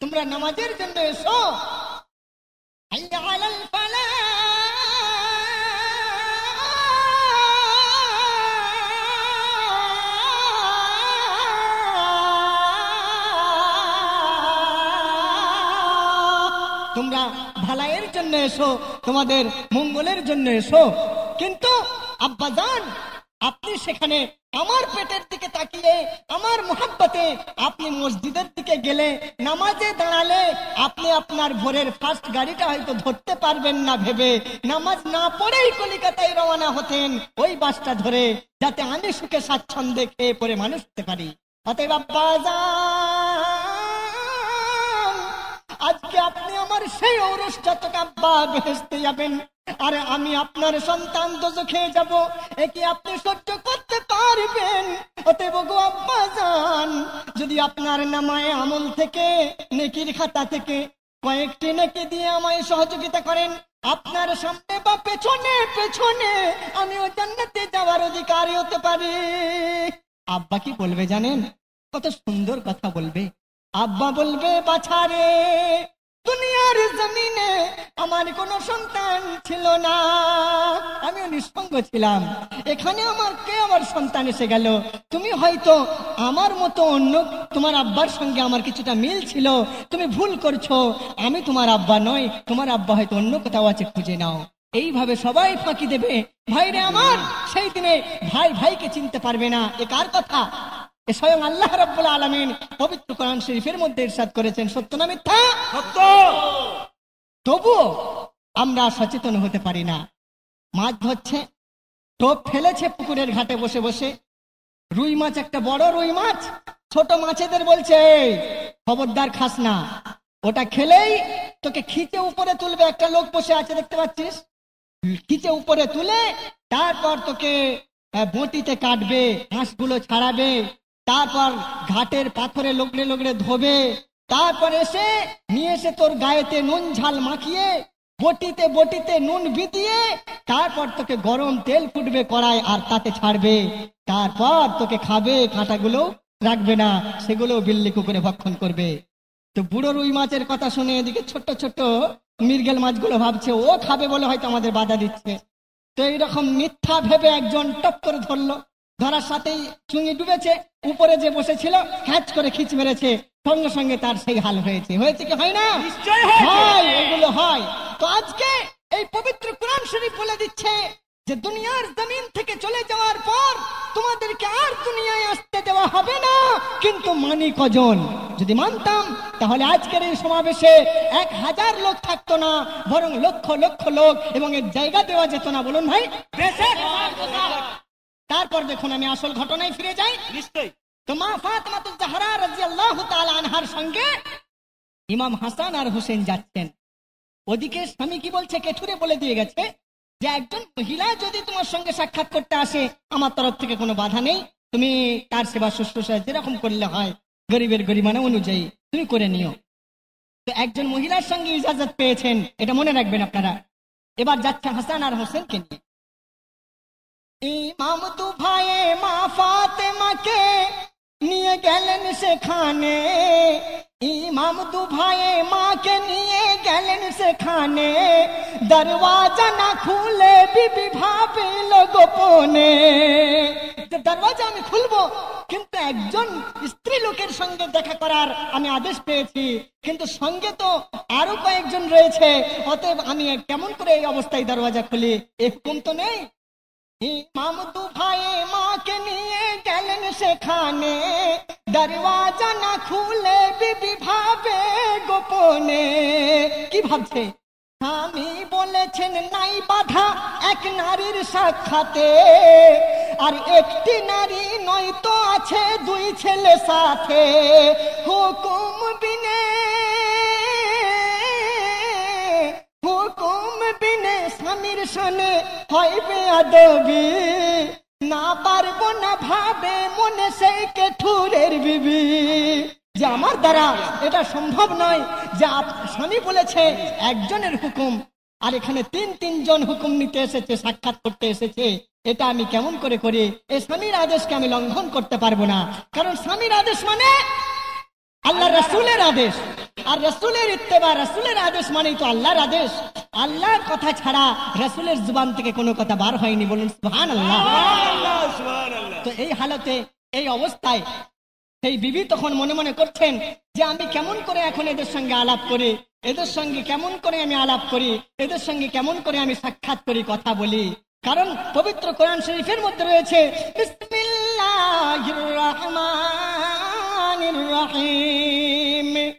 তোমরা নামাজের জন্য এসো তোমরা ভালাইয়ের জন্য এসো তোমাদের মঙ্গলের জন্য এসো কিন্তু আব্বাদান আপনি সেখানে আমার পেটের দিকে তাকিয়ে আমার মোহাব্বতে আপনি মসজিদের দিকে গেলে নামাজে দাঁড়ালে আপনি আপনার ভোরের ফার্স্ট গাড়িটা হয়তো ধরতে পারবেন না ভেবে নামাজ না পড়েই কলিকাতায় রওনা হতেন ওই বাসটা ধরে যাতে আমি সুখে স্বাচ্ছন্দ্যে খেয়ে পরে মানুষতে পারি অতএব বাজার আজকে আপনি আমার সেই অরুষ্ঠাতক আব্বা যাবেন আরে আমি আপনার সন্তান দোষ খেয়ে যাব একে আপনি সহ্য করতে পারবেন আব্বা যান যদি আপনার নামায় আমল থেকে নেকির খাতা থেকে কয়েকটি নেকি দিয়ে আমায় সহযোগিতা করেন আপনার সামনে বা পেছনে পেছনে আমি ও জান্নাতে যাওয়ার অধিকারী হতে পারি আব্বা কি বলবে জানেন কত সুন্দর কথা বলবে আব্বা বলবে বাছারে দুনিয়ার জমিনে আমার কোনো সন্তান ছিল না আমিও নিঃসঙ্গ ছিলাম এখানে আমার কে আমার সন্তান এসে গেল তুমি হয়তো আমার মতো অন্য তোমার আব্বার সঙ্গে আমার কিছুটা মিল ছিল তুমি ভুল করছো আমি তোমার আব্বা নই তোমার আব্বা হয়তো অন্য কোথাও আছে খুঁজে নাও এইভাবে সবাই ফাঁকি দেবে ভাইরে আমার সেই দিনে ভাই ভাইকে চিনতে পারবে না এ কার কথা এ স্বয়ং আল্লাহ রব্বুল আলামিন পবিত্র কোরআন শরীফের মধ্যে ইরশাদ করেছেন সত্য না মিথ্যা সত্য তবুও আমরা সচেতন হতে পারি না মাছ ধরছে টোপ ফেলেছে পুকুরের ঘাটে বসে বসে রুই মাছ একটা বড় রুই মাছ ছোট মাছেদের বলছে খবরদার খাস না ওটা খেলেই তোকে খিচে উপরে তুলবে একটা লোক বসে আছে দেখতে পাচ্ছিস খিচে উপরে তুলে তারপর তোকে বটিতে কাটবে হাঁসগুলো ছাড়াবে তারপর ঘাটের পাথরে লগড়ে লগড়ে ধোবে তারপর এসে নিয়ে এসে তোর গায়েতে নুন ঝাল মাখিয়ে বটিতে বটিতে নুন বিদিয়ে তারপর তোকে গরম তেল ফুটবে কড়াই আর তাতে ছাড়বে তারপর তোকে খাবে কাঁটাগুলো রাখবে না সেগুলো বিল্লি কুকুরে ভক্ষণ করবে তো বুড়ো রুই মাছের কথা শুনে এদিকে ছোট্ট ছোট্ট মির্গেল মাছগুলো ভাবছে ও খাবে বলে হয়তো আমাদের বাধা দিচ্ছে তো এইরকম মিথ্যা ভেবে একজন টপ করে ধরলো ধরার সাথেই চুঙ্গি ডুবেছে উপরে যে বসেছিল হ্যাচ করে খিচ মেরেছে সঙ্গে সঙ্গে তার সেই হাল হয়েছে হয়েছে কি হয় না হয় এগুলো হয় তো আজকে এই পবিত্র কোরআন শরীফ বলে দিচ্ছে যে দুনিয়ার জমিন থেকে চলে যাওয়ার পর তোমাদেরকে আর দুনিয়ায় আসতে দেওয়া হবে না কিন্তু মানি কজন যদি মানতাম তাহলে আজকের এই সমাবেশে এক হাজার লোক থাকতো না বরং লক্ষ লক্ষ লোক এবং এর জায়গা দেওয়া যেত না বলুন ভাই তারপর দেখুন আমি আসল ঘটনায় ফিরে যাই তো মা ফাতমাতুল জাহরা রাদিয়াল্লাহু আনহার সঙ্গে ইমাম হাসান আর হোসেন যাচ্ছেন ওদিকে স্বামী কি বলছে কেঠুরে বলে দিয়ে গেছে যে একজন মহিলা যদি তোমার সঙ্গে সাক্ষাৎ করতে আসে আমার তরফ থেকে কোনো বাধা নেই তুমি তার সেবা শুশ্রূষা যেরকম করলে হয় গরিবের গরিমানা অনুযায়ী তুমি করে নিও তো একজন মহিলার সঙ্গে ইজাজত পেয়েছেন এটা মনে রাখবেন আপনারা এবার যাচ্ছে হাসান আর হোসেনকে নিয়ে ইমাম ভাই মা ফাতেমাকে নিয়ে গেলেন সেখানে ইমাম ভাই মাকে নিয়ে গেলেন সেখানে দরওয়াজা না খুলে বিবি ভাবিল গোপনে দরওয়াজা আমি খুলবো কিন্তু একজন স্ত্রী লোকের সঙ্গে দেখা করার আমি আদেশ পেয়েছি কিন্তু সঙ্গে তো আরো কয়েকজন রয়েছে অতএব আমি কেমন করে এই অবস্থায় দরওয়াজা খুলি এরকম তো নেই ইমাম দু ভাই মাকে নিয়ে গেলেন সেখানে দরওয়াজা না খুলে বিবি ভাবে গোপনে কি ভাবছে স্বামী বলেছেন নাই বাধা এক নারীর সাক্ষাতে আর একটি নারী নয় তো আছে দুই ছেলে সাথে হুকুম বিনে হুকুম বিনে স্বামীর শোনে হইবে বেয়াদবি না পারবো না ভাবে মনে সেই কেঠুরের বিবি যে আমার দ্বারা এটা সম্ভব নয় যে স্বামী বলেছে একজনের হুকুম আর এখানে তিন তিনজন হুকুম নিতে এসেছে সাক্ষাৎ করতে এসেছে এটা আমি কেমন করে করি এই স্বামীর আদেশকে আমি লঙ্ঘন করতে পারবো না কারণ স্বামীর আদেশ মানে আল্লাহ রসুলের আদেশ আর রসুলের ইত্তেবা রসুলের আদেশ মানেই তো আল্লাহর আদেশ আল্লাহর কথা ছাড়া রসুলের জুবান থেকে কোনো কথা বার হয়নি বলুন সুহান আল্লাহ তো এই হালতে এই অবস্থায় সেই বিবি তখন মনে মনে করছেন যে আমি কেমন করে এখন এদের সঙ্গে আলাপ করি এদের সঙ্গে কেমন করে আমি আলাপ করি এদের সঙ্গে কেমন করে আমি সাক্ষাৎ করি কথা বলি কারণ পবিত্র কোরআন শরীফের মধ্যে রয়েছে বিসমিল্লাহির রহমান الرحيم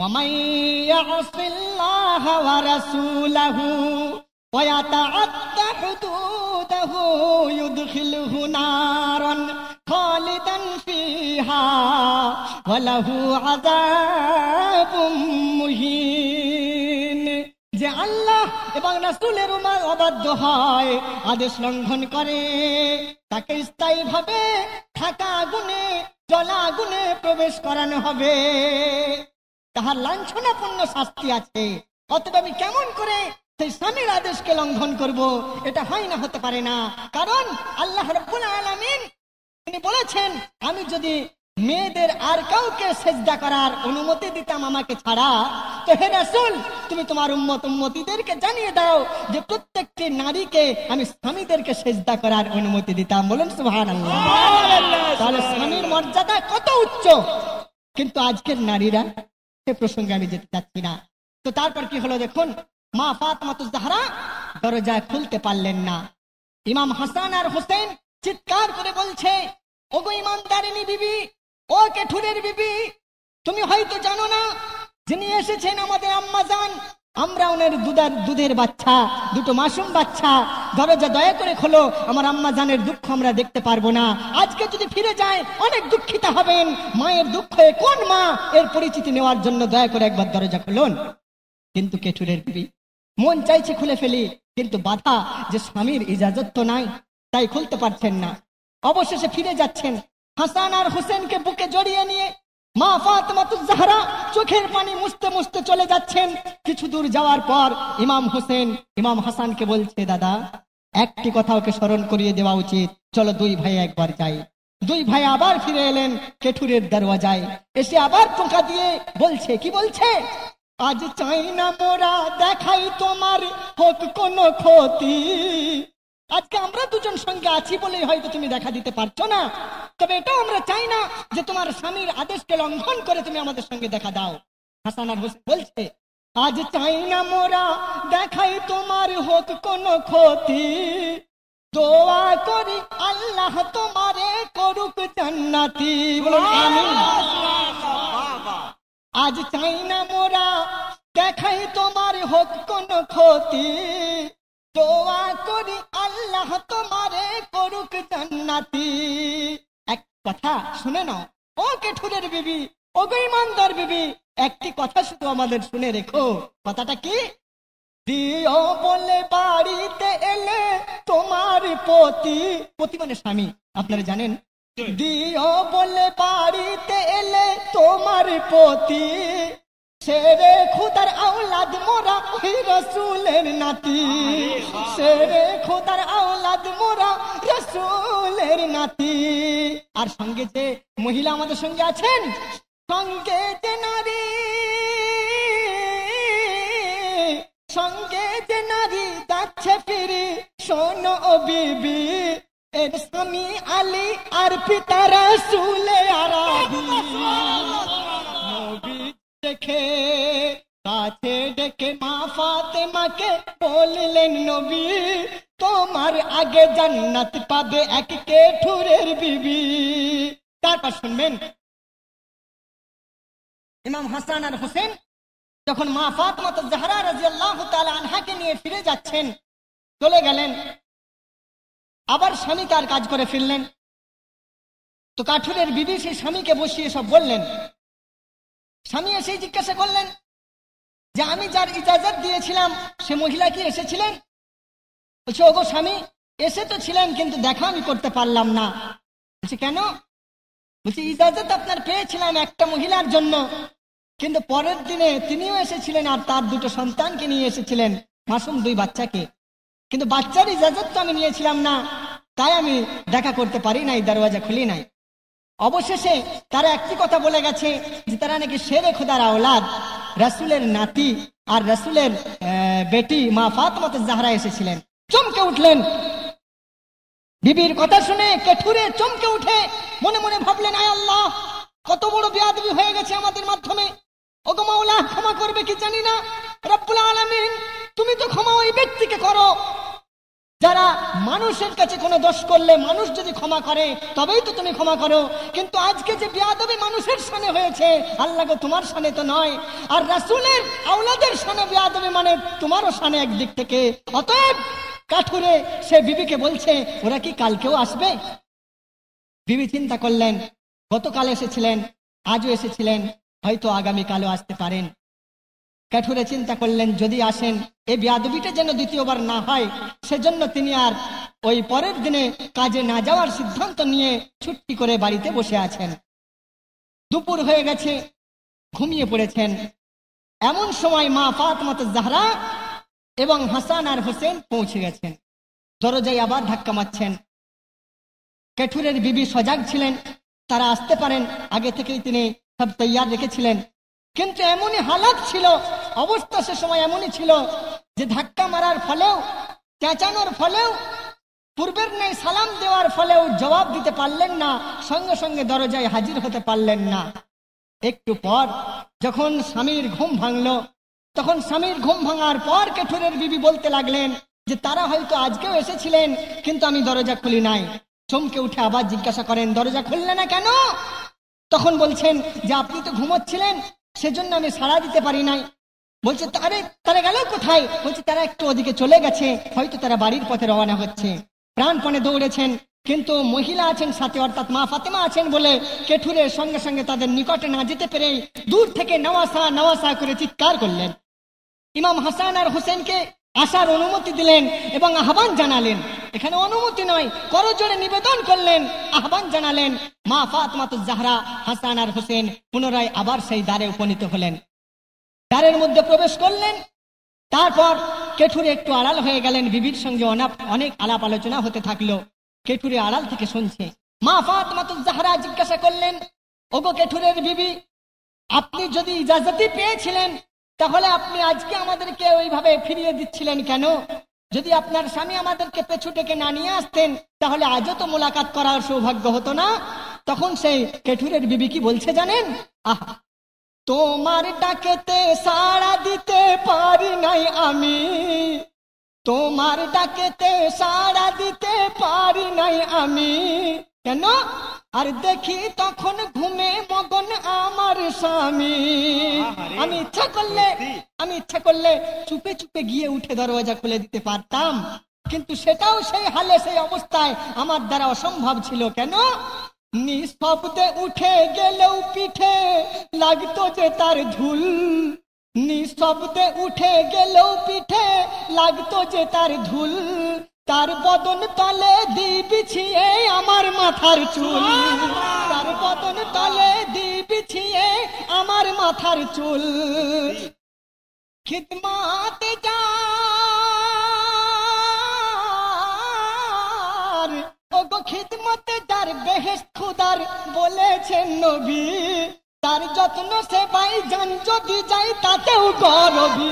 ومن يعص الله ورسوله ويتعد حدوده يدخله نارا خالدا فيها وله عذاب مهين جعل الله এবং রাসুলের উমার অবাধ্য হয় আদেশ লঙ্ঘন করে তাকে স্থায়ী ভাবে থাকা আগুনে জলা আগুনে প্রবেশ করানো হবে তাহার লাঞ্ছনাপূর্ণ শাস্তি আছে অতএব আমি কেমন করে সেই স্বামীর আদেশকে লঙ্ঘন করব এটা হয় না হতে পারে না কারণ আল্লাহ রব্বুল আলমিন তিনি বলেছেন আমি যদি মেয়েদের আর কাউকে সেজদা করার অনুমতি দিতাম আমাকে ছাড়া তো হে রাসুল তুমি তোমার উম্মত উম্মতিদেরকে জানিয়ে দাও যে প্রত্যেকটি নারীকে আমি স্বামীদেরকে সেজদা করার অনুমতি দিতাম বলেন সুহান তাহলে স্বামীর মর্যাদা কত উচ্চ কিন্তু আজকের নারীরা সে প্রসঙ্গে আমি যেতে চাচ্ছি না তো তারপর কি হলো দেখুন মা ফাতমাতুজাহারা দরজা খুলতে পারলেন না ইমাম হাসান আর হোসেন চিৎকার করে বলছে ওগো ইমানদারিনী বিবি ও কেঠুরের বিবি তুমি হয়তো জানো না যিনি এসেছেন আমাদের আম্মা যান আমরা ওনার দুধার দুধের বাচ্চা দুটো মাসুম বাচ্চা দরজা দয়া করে খোলো আমার আম্মা জানের দুঃখ আমরা দেখতে পারবো না আজকে যদি ফিরে যায় অনেক দুঃখিত হবেন মায়ের দুঃখে কোন মা এর পরিচিতি নেওয়ার জন্য দয়া করে একবার দরজা খুলুন কিন্তু কেঠুরের বিবি মন চাইছে খুলে ফেলি কিন্তু বাধা যে স্বামীর ইজাজত তো নাই তাই খুলতে পারছেন না অবশেষে ফিরে যাচ্ছেন হাসান আর হোসেনকে বুকে জড়িয়ে নিয়ে মা ফাতমাতুজাহরা চোখের পানি মুছতে মুছতে চলে যাচ্ছেন কিছু দূর যাওয়ার পর ইমাম হোসেন ইমাম হাসানকে বলছে দাদা একটি কথা ওকে স্মরণ করিয়ে দেওয়া উচিত চলো দুই ভাই একবার যাই দুই ভাই আবার ফিরে এলেন কেঠুরের দরওয়াজায় এসে আবার টোকা দিয়ে বলছে কি বলছে আজ চাই না মোরা দেখাই তোমার হোক কোনো ক্ষতি আজকে আমরা দুজন সঙ্গে আছি বলেই হয়তো তুমি দেখা দিতে পারছো না তবে এটাও আমরা চাই না যে তোমার স্বামীর আদেশকে লঙ্ঘন করে তুমি আমাদের সঙ্গে দেখা দাও হাসান আর হোসেন বলছে আজ চাই না মোরা দেখাই তোমার হোক কোনো ক্ষতি দোয়া করি আল্লাহ তোমারে করুক জান্নাতি আজ চাই না মোরা দেখাই তোমার হোক কোনো ক্ষতি দোয়া করি আল্লাহ তোমারে করুক জান্নাতি এক কথা শুনে না ও কেঠুরের বিবি ও ইমানদার বিবি একটি কথা শুধু আমাদের শুনে রেখো কথাটা কি দিও বলে বাড়িতে এলে তোমার পতি পতি মানে স্বামী আপনারা জানেন দিও বলে বাড়িতে এলে তোমার পতি শেরে খুদার আওলাদ মোরা ওই রসুলের নাতি শেরে খুদার আওলাদ মোরা রসুলের নাতি আর সঙ্গে যে মহিলা আমাদের সঙ্গে আছেন সঙ্গে যে নারী সঙ্গে যে নারী যাচ্ছে ফিরি ও বিবি এর স্বামী আলী আর পিতারা সুলে আরা দেখে কাছে ডেকে মা ফাতেমাকে বললেন নবী তোমার আগে জান্নাত পাবে এক কে কেঠুরের বিবি তারপর শুনবেন ইমাম হাসান আর হোসেন যখন মা ফাতমা তো জাহারা রাজি আল্লাহ আনহাকে নিয়ে ফিরে যাচ্ছেন চলে গেলেন আবার স্বামী তার কাজ করে ফিরলেন তো কাঠুরের বিবি সেই স্বামীকে বসিয়ে সব বললেন স্বামী এসেই জিজ্ঞাসা করলেন যে আমি যার ইজাজত দিয়েছিলাম সে মহিলা কি এসেছিলেন বলছে ওগো স্বামী এসে তো ছিলেন কিন্তু দেখা আমি করতে পারলাম না বলছি কেন বলছি ইজাজত আপনার পেয়েছিলাম একটা মহিলার জন্য কিন্তু পরের দিনে তিনিও এসেছিলেন আর তার দুটো সন্তানকে নিয়ে এসেছিলেন মাসুম দুই বাচ্চাকে কিন্তু বাচ্চার ইজাজত তো আমি নিয়েছিলাম না তাই আমি দেখা করতে পারি নাই দরওয়াজা খুলি নাই অবশেষে তারা একটি কথা বলে গেছে যে তারা নাকি সেরে খোদার আওলাদ রাসুলের নাতি আর রাসুলের বেটি মা মতে জাহারা এসেছিলেন চমকে উঠলেন বিবির কথা শুনে কেঠুরে চমকে উঠে মনে মনে ভাবলেন আয় আল্লাহ কত বড় বেয়াদবি হয়ে গেছে আমাদের মাধ্যমে ক্ষমা করবে কি জানি না রব্বুল আলামিন তুমি তো ক্ষমা ওই ব্যক্তিকে করো যারা মানুষের কাছে কোনো দোষ করলে মানুষ যদি ক্ষমা করে তবেই তো তুমি ক্ষমা করো কিন্তু আজকে যে বেয়াদবি মানুষের সামনে হয়েছে আল্লাহ গো তোমার সামনে তো নয় আর রাসুলের আওলাদের সামনে বেয়াদবি মানে তোমারও সামনে একদিক থেকে অতএব কাঠুরে সে বিবিকে বলছে ওরা কি কালকেও আসবে বিবি চিন্তা করলেন গতকাল এসেছিলেন আজও এসেছিলেন হয়তো আগামীকালও আসতে পারেন কেঠুরে চিন্তা করলেন যদি আসেন এই বিয়াদবিটা যেন দ্বিতীয়বার না হয় সেজন্য তিনি আর ওই পরের দিনে কাজে না যাওয়ার সিদ্ধান্ত নিয়ে ছুটি করে বাড়িতে বসে আছেন দুপুর হয়ে গেছে ঘুমিয়ে পড়েছেন এমন সময় মা ফাতমাত জাহরা এবং হাসান আর হোসেন পৌঁছে গেছেন দরজায় আবার ধাক্কা মারছেন কেঠুরের বিবি সজাগ ছিলেন তারা আসতে পারেন আগে থেকেই তিনি সব তৈয়ার রেখেছিলেন কিন্তু এমনই হালাত ছিল অবস্থা সে সময় এমনই ছিল যে ধাক্কা মারার ফলেও চেঁচানোর ফলেও পূর্বের নেই সালাম দেওয়ার ফলেও জবাব দিতে পারলেন না সঙ্গে সঙ্গে দরজায় হাজির হতে পারলেন না একটু পর যখন স্বামীর ঘুম ভাঙল তখন স্বামীর ঘুম ভাঙার পর কেঠুরের বিবি বলতে লাগলেন যে তারা হয়তো আজকেও এসেছিলেন কিন্তু আমি দরজা খুলি নাই চমকে উঠে আবার জিজ্ঞাসা করেন দরজা খুললে না কেন তখন বলছেন যে আপনি তো ঘুমোচ্ছিলেন সেজন্য আমি সাড়া দিতে পারি নাই বলছে তারে তারা গেল কোথায় বলছে তারা একটু ওদিকে চলে গেছে হয়তো তারা বাড়ির পথে রওনা হচ্ছে প্রাণপণে দৌড়েছেন কিন্তু মহিলা আছেন সাথে অর্থাৎ মা ফাতেমা আছেন বলে কেঠুরের সঙ্গে সঙ্গে তাদের নিকটে না যেতে পেরে দূর থেকে নওয়াসা নওয়াসা করে চিৎকার করলেন ইমাম হাসান আর হোসেনকে আসার অনুমতি দিলেন এবং আহ্বান জানালেন এখানে অনুমতি নয় করজোড়ে নিবেদন করলেন আহ্বান জানালেন মা ফাতমাত জাহরা হাসান আর হোসেন পুনরায় আবার সেই দ্বারে উপনীত হলেন দ্বারের মধ্যে প্রবেশ করলেন তারপর কেঠুরে একটু আড়াল হয়ে গেলেন বিবির সঙ্গে অনেক আলাপ আলোচনা হতে থাকলো কেঠুরে আড়াল থেকে শুনছে মা ফাতমাতুল জাহরা জিজ্ঞাসা করলেন ওগো কেঠুরের বিবি আপনি যদি ইজাজতি পেয়েছিলেন তাহলে আপনি আজকে আমাদেরকে ওইভাবে ফিরিয়ে দিচ্ছিলেন কেন যদি আপনার স্বামী আমাদেরকে পেছু টেকে না নিয়ে আসতেন তাহলে আজও তো মোলাকাত করার সৌভাগ্য হতো না তখন সেই কেঠুরের বিবি কি বলছে জানেন আহ তোমার ডাকেতে সাড়া দিতে পারি নাই আমি তোমার ডাকেতে সাড়া দিতে পারি নাই আমি কেন আর দেখি তখন ঘুমে মগন আমার স্বামী আমি ইচ্ছা করলে আমি ইচ্ছা করলে চুপে চুপে গিয়ে উঠে দরওয়াজা খুলে দিতে পারতাম কিন্তু সেটাও সেই হালে সেই অবস্থায় আমার দ্বারা অসম্ভব ছিল কেন নিঃশব্দে উঠে গেলেও পিঠে লাগতো যে তার ঝুল নিঃশব্দে উঠে গেলেও পিঠে লাগতো যে তার ঝুল তার বদন তলে দি বিছিয়ে আমার মাথার চুল তার বদন তলে দি বিছিয়ে আমার মাথার চুল খিদমাতে যা ওগো খিদমতে যার বেহেস খুদার বলেছেন নবী তার যত্ন সে ভাই জান যদি যাই তাতেও গরবি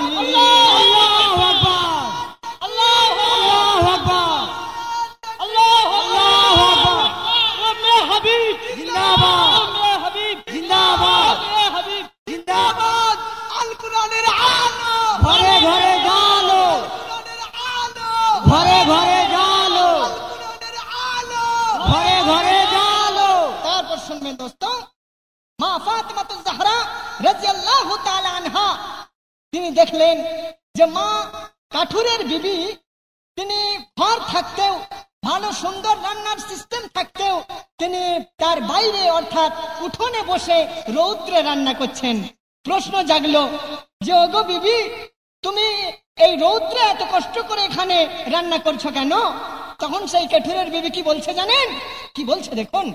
ঘরে ঘরে শুনবেন দোস্ত মা ফাতেমাতুল জাহরা রাজিয়াল্লাহু তাআলা আনহা তিনি দেখলেন যে মা কাঠুরের বিবি তিনি ঘর থাকতেও ভালো সুন্দর রান্নার সিস্টেম থাকতেও তিনি তার বাইরে অর্থাৎ উঠোনে বসে রৌদ্রে রান্না করছেন প্রশ্ন জাগলো যে ওগো বিবি তুমি এই রৌদ্রে এত কষ্ট করে এখানে রান্না করছো কেন তখন সেই কাঠুরের বিবি কি বলছে জানেন কি বলছে দেখুন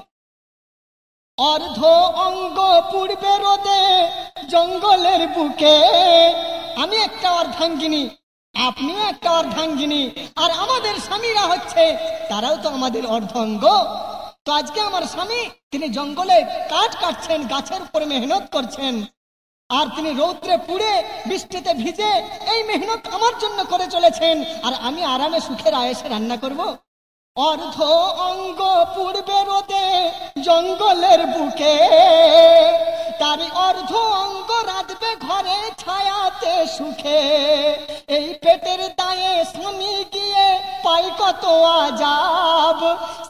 অর্ধ অঙ্গ পূর্বে রোদে জঙ্গলের বুকে আমি একটা অর্ধাঙ্গিনী আপনি একটা অর্ধাঙ্গিনী আর আমাদের স্বামীরা হচ্ছে তারাও তো আমাদের অর্ধাঙ্গ তো আজকে আমার স্বামী তিনি জঙ্গলে কাঠ কাটছেন গাছের উপরে মেহনত করছেন আর তিনি রৌদ্রে পুড়ে বৃষ্টিতে ভিজে এই মেহনত আমার জন্য করে চলেছেন আর আমি আরামে সুখের আয়েসে রান্না করব। অর্ধ অঙ্গ পূর্বে রোদে জঙ্গলের বুকে তার অর্ধ অঙ্গ রাঁধবে ঘরে ছায়াতে সুখে এই পেটের দায়ে স্বামী গিয়ে পাই কত আজাব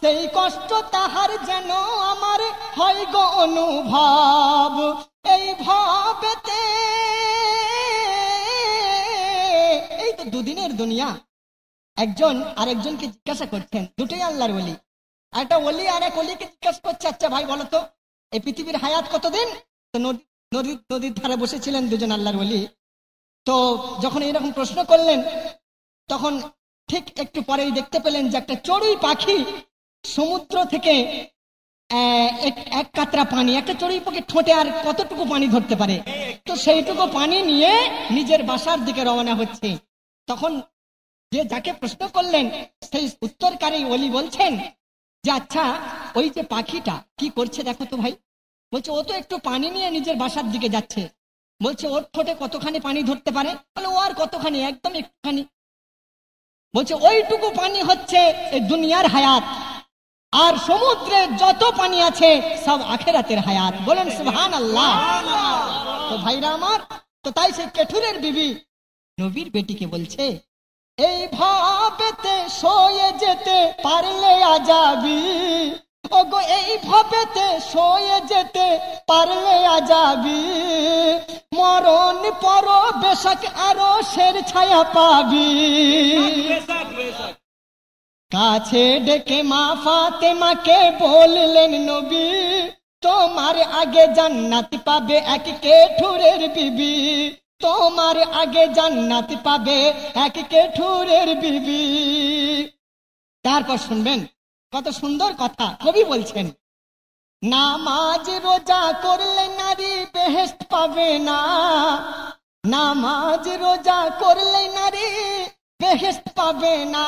সেই কষ্ট তাহার যেন আমার হয় গো অনুভব এই ভাবতে এই তো দুদিনের দুনিয়া একজন আরেকজনকে জিজ্ঞাসা করছেন দুটোই আল্লাহর ওলি আর একটা ওলি আর এক ওলিকে জিজ্ঞাসা করছে আচ্ছা ভাই বলো তো এই পৃথিবীর হায়াত কতদিন তো নদী নদীর নদীর ধারে বসেছিলেন দুজন আল্লাহর ওলি তো যখন এইরকম প্রশ্ন করলেন তখন ঠিক একটু পরেই দেখতে পেলেন যে একটা চড়ুই পাখি সমুদ্র থেকে এক কাতরা পানি একটা চড়ুই পাখি ঠোঁটে আর কতটুকু পানি ধরতে পারে তো সেইটুকু পানি নিয়ে নিজের বাসার দিকে রওনা হচ্ছে তখন যে যাকে প্রশ্ন করলেন সেই উত্তরকারী অলি বলছেন যে আচ্ছা ওই যে পাখিটা কি করছে দেখো তো ভাই বলছে ও তো একটু পানি নিয়ে নিজের বাসার দিকে যাচ্ছে বলছে ওর ঠোঁটে কতখানি পানি ধরতে পারে বলে ও আর কতখানি একদম একটুখানি বলছে ওইটুকু পানি হচ্ছে এই দুনিয়ার হায়াত আর সমুদ্রে যত পানি আছে সব আখেরাতের হায়াত বলেন সুহান আল্লাহ তো ভাইরা আমার তো তাই সে কেঠুরের বিবি নবীর বেটিকে বলছে এই ভাবেতে শোয়ে যেতে পারলে আজাবি ওগো এই ভাবেতে শোয়ে যেতে পারলে আজাবি মরণ পর বেশক আরো শের ছায়া পাবি কাছে ডেকে মা ফাতে মাকে বললেন নবী তোমার আগে জান্নাত পাবে এক কে ঠুরের বিবি তোমার আগে জান্নাত পাবে এক কেঠুরের বিবি তারপর শুনবেন কত সুন্দর কথা কবি বলছেন নামাজ রোজা করলে নারী বেহেস্ট পাবে না নামাজ রোজা করলে নারী বেহেস পাবে না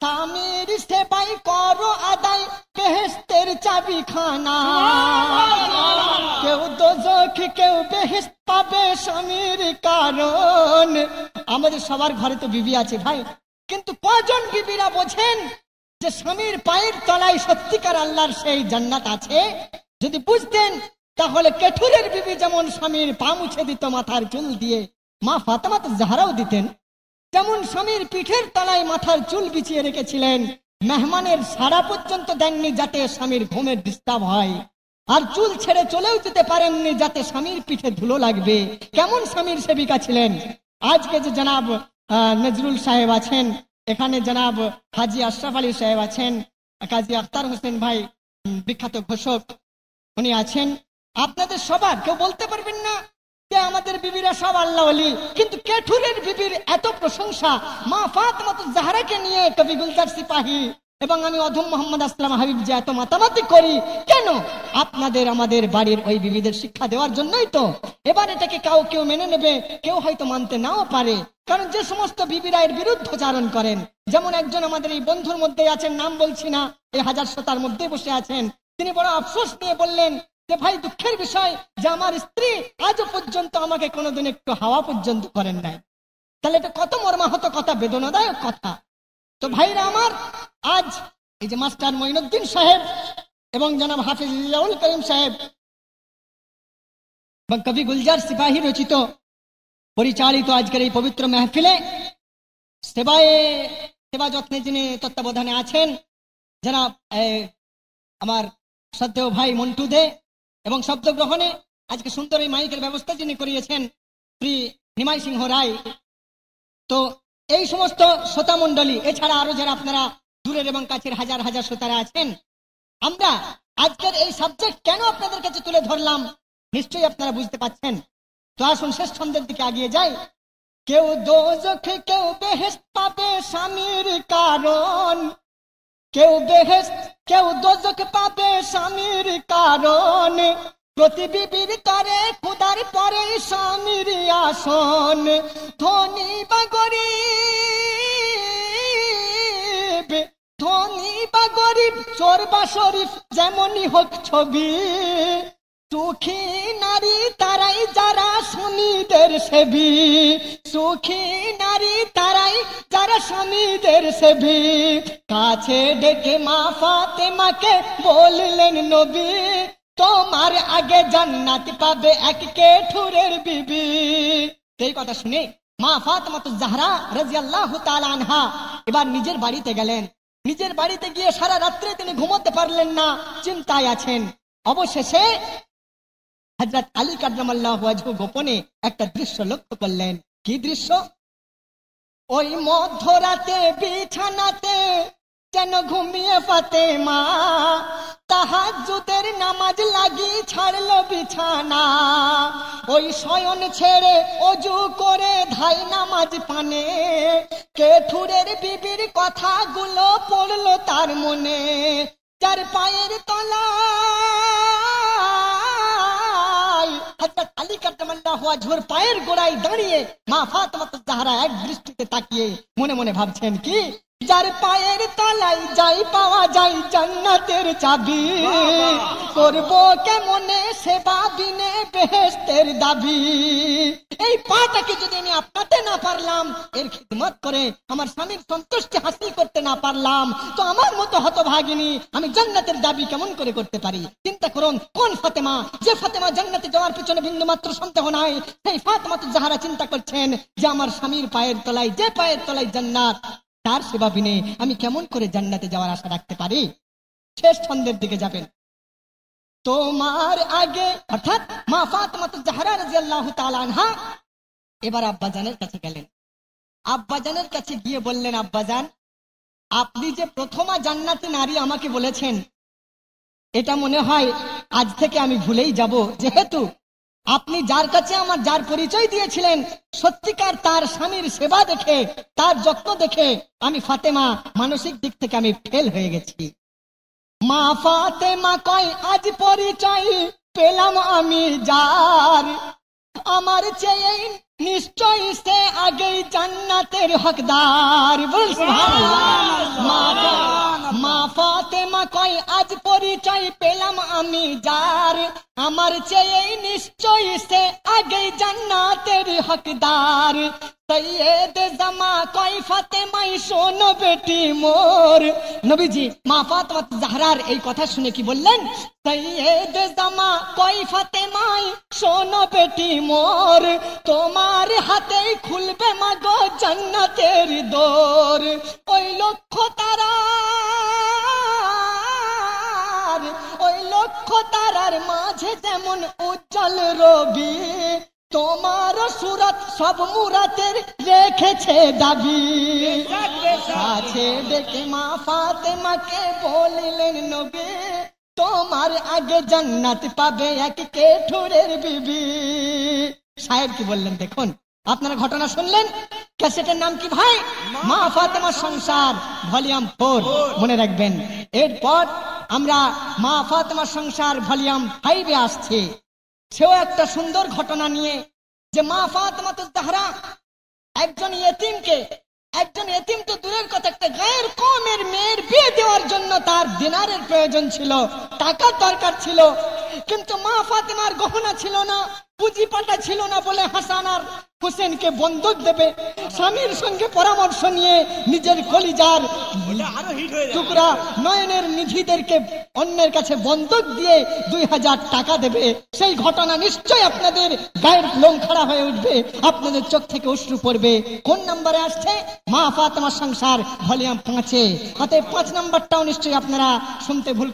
স্বামীর সেবাই করো আদায় বেহেস্তের চাবি খানা কেউ দোজখ কেউ বেহেস পাবে স্বামীর কারণ আমাদের সবার ঘরে তো বিবি আছে ভাই কিন্তু কজন বিবিরা বোঝেন যে স্বামীর পায়ের তলায় সত্যিকার আল্লাহর সেই জান্নাত আছে যদি বুঝতেন তাহলে কেঠুরের বিবি যেমন স্বামীর পা মুছে দিত মাথার চুল দিয়ে মা ফাতেমা তো জাহারাও দিতেন তেমন স্বামীর পিঠের তলায় মাথার চুল বিছিয়ে রেখেছিলেন মেহমানের সারা পর্যন্ত দেননি যাতে স্বামীর ঘুমের ডিস্টার্ব হয় আর চুল ছেড়ে চলেও যেতে পারেননি যাতে স্বামীর পিঠে ধুলো লাগবে কেমন স্বামীর সেবিকা ছিলেন আজকে যে জনাব নজরুল সাহেব আছেন এখানে জনাব হাজি আশরাফ আলী সাহেব আছেন কাজী আখতার হোসেন ভাই বিখ্যাত ঘোষক উনি আছেন আপনাদের সবার কেউ বলতে পারবেন না আমাদের বিবিরা সব আল্লাহ আলী কিন্তু কেঠুরের বিবির এত প্রশংসা মা ফাতমাত জাহারাকে নিয়ে কবি গুলজার সিপাহী এবং আমি অধম মোহাম্মদ আসলাম হাবিব যে এত মাতামাতি করি কেন আপনাদের আমাদের বাড়ির ওই বিবিদের শিক্ষা দেওয়ার জন্যই তো এবার এটাকে কাউ কেউ মেনে নেবে কেউ হয়তো মানতে নাও পারে কারণ যে সমস্ত বিবিরা এর বিরুদ্ধচারণ করেন যেমন একজন আমাদের এই বন্ধুর মধ্যে আছেন নাম বলছি না এই হাজার শতার মধ্যে বসে আছেন তিনি বড় আফসোস নিয়ে বললেন যে ভাই দুঃখের বিষয় যে আমার স্ত্রী আজ পর্যন্ত আমাকে কোনোদিন একটু হাওয়া পর্যন্ত করেন নাই তাহলে এটা কত মর্মাহত কথা বেদনাদায়ক কথা তো ভাইরা আমার আজ এই যে মাস্টার মঈনুদ্দিন সাহেব এবং জনাব হাফিজ করিম সাহেব এবং কবি গুলজার সিপাহী রচিত পরিচালিত আজকের এই পবিত্র মেহফিলে সেবায় সেবা যত্নে যিনি তত্ত্বাবধানে আছেন জনাব আমার সত্য ভাই মন্টু দে এবং শব্দ গ্রহণে আজকে সুন্দর এই মাইকের ব্যবস্থা যিনি করিয়েছেন শ্রী নিমাই সিংহ রায় তো এই সমস্ত শ্রোতামণ্ডলী এছাড়া আরো যারা আপনারা দূরের এবং কাছের হাজার হাজার শ্রোতারা আছেন আমরা আজকের এই সাবজেক্ট কেন আপনাদের কাছে তুলে ধরলাম নিশ্চয়ই আপনারা বুঝতে পাচ্ছেন তো আসুন শেষ ছন্দের দিকে আগিয়ে যাই কেউ দোজখে কেউ বেহেস পাবে স্বামীর কারণ কেউ দেহে কেউ দোজক পাবে স্বামীর কারণে প্রতিবিবির করে খুদার পরে স্বামীর আসন ধনী বা গরিব ধনী বা গরিব চোর বা শরীফ যেমনই হোক ছবি সুখী নারী তারাই যারা শনিদের সেবি সুখী নারী তারাই যারা শনিদের সেবি কাছে ডেকে মা ফাতে বললেন নবী তোমার আগে জান্নাত পাবে এক কেঠুরের বিবি সেই কথা শুনে মা তো জাহরা রাজিয়াল্লাহ তালানহা এবার নিজের বাড়িতে গেলেন নিজের বাড়িতে গিয়ে সারা রাত্রে তিনি ঘুমোতে পারলেন না চিন্তায় আছেন অবশেষে হাজরত আলী কাদ্রামাল্লাহ গোপনে একটা দৃশ্য লক্ষ্য করলেন কি দৃশ্য ওই মধ্যরাতে বিছানাতে যেন ঘুমিয়ে ফাতে মা তাহাজুতের নামাজ লাগি ছাড়লো বিছানা ওই শয়ন ছেড়ে অজু করে ধাই নামাজ পানে কেঠুরের বিবির কথাগুলো পড়লো তার মনে চার পায়ের তলা হজরত আলী কাদ্দামাল্লাহু আজহুর পায়ের গোড়ায় দাঁড়িয়ে মা ফাতেমা জাহরা এক দৃষ্টিতে তাকিয়ে মনে মনে ভাবছেন কি যার পায়ের তলাই যাই পাওয়া যায় জান্নাতের চাবি করব কেমনে সেবা দিনে বেহেস্তের দাবি এই পাটাকে যদি আমি আপনাতে না পারলাম এর খিদমত করে আমার স্বামীর সন্তুষ্টি হাসিল করতে না পারলাম তো আমার মতো হতভাগিনী আমি জান্নাতের দাবি কেমন করে করতে পারি চিন্তা করুন কোন ফাতেমা যে ফাতেমা জান্নাতে যাওয়ার পিছনে বিন্দু মাত্র সন্দেহ নাই সেই ফাতেমা তো যাহারা চিন্তা করছেন যে আমার স্বামীর পায়ের তলায় যে পায়ের তলায় জান্নাত তার সেবা বিনে আমি কেমন করে জান্নাতে যাওয়ার আশা রাখতে পারি শেষ ছন্দের দিকে যাবেন তোমার আগে অর্থাৎ মা ফাতমা জাহরা রাজি আল্লাহ এবার আব্বাজানের কাছে গেলেন আব্বাজানের কাছে গিয়ে বললেন আব্বাজান আপনি যে প্রথমা জান্নাতে নারী আমাকে বলেছেন এটা মনে হয় আজ থেকে আমি ভুলেই যাব যেহেতু আপনি যার কাছে আমার যার পরিচয় দিয়েছিলেন সত্যিকার তার স্বামীর সেবা দেখে তার যত্ন দেখে আমি ফাতেমা মানসিক দিক থেকে আমি ফেল হয়ে গেছি মা ফাতেমা কয় আজ পরিচয় পেলাম আমি যার আমার চেয়ে নিশ্চয় সে আগেই জান্নাতের হকদার মা ফাতেমা কয় আজ পরিচয় পেলাম আমি যার আমার চেয়ে নিশ্চয় সে আগেই জান্নাতের হকদার সৈয়দ জামা ফাতেমাই মোর নবীজি এই কথা শুনে কি বললেন জামা ফাতেমাই মোর তোমার হাতেই খুলবে মা গো দোর ওই লক্ষ্য তারা ওই লক্ষ্য তারার মাঝে যেমন উজ্জ্বল রবি তোমার সুরত সব মুরতের রেখেছে দাবি কাছে দেখে মা ফাতেমাকে বলিলেন নবী তোমার আগে জান্নাত পাবে এক কেঠুরের বিবি সাহেব কি বললেন দেখুন আপনারা ঘটনা শুনলেন ক্যাসেটের নাম কি ভাই মা ফাতেমা সংসার ভলিউম ফোর মনে রাখবেন এরপর আমরা মা ফাতেমা সংসার ভলিউম ফাইভে আসছি সেও একটা সুন্দর ঘটনা নিয়ে যে মা ফাতমাতুজাহরা একজন এতিমকে একজন এতিম তো দূরের কথা একটা গায়ের কমের মেয়ের বিয়ে দেওয়ার জন্য তার দিনারের প্রয়োজন ছিল টাকার দরকার ছিল কিন্তু মা ফাতেমার গহনা ছিল না পুঁজিপাটা ছিল না বলে হাসান আর হোসেনকে বন্দুক দেবে স্বামীর সঙ্গে পরামর্শ নিয়ে নিজের কলিজার টুকরা নয়নের নিধিদেরকে অন্যের কাছে বন্দুক দিয়ে দুই হাজার টাকা দেবে সেই ঘটনা নিশ্চয় আপনাদের গায়ের লোম খাড়া হয়ে উঠবে আপনাদের চোখ থেকে উষ্ণু পড়বে কোন নাম্বারে আসছে মা ফাতমা সংসার ভলিউম পাঁচে হাতে পাঁচ নাম্বারটাও নিশ্চয়ই আপনারা শুনতে ভুল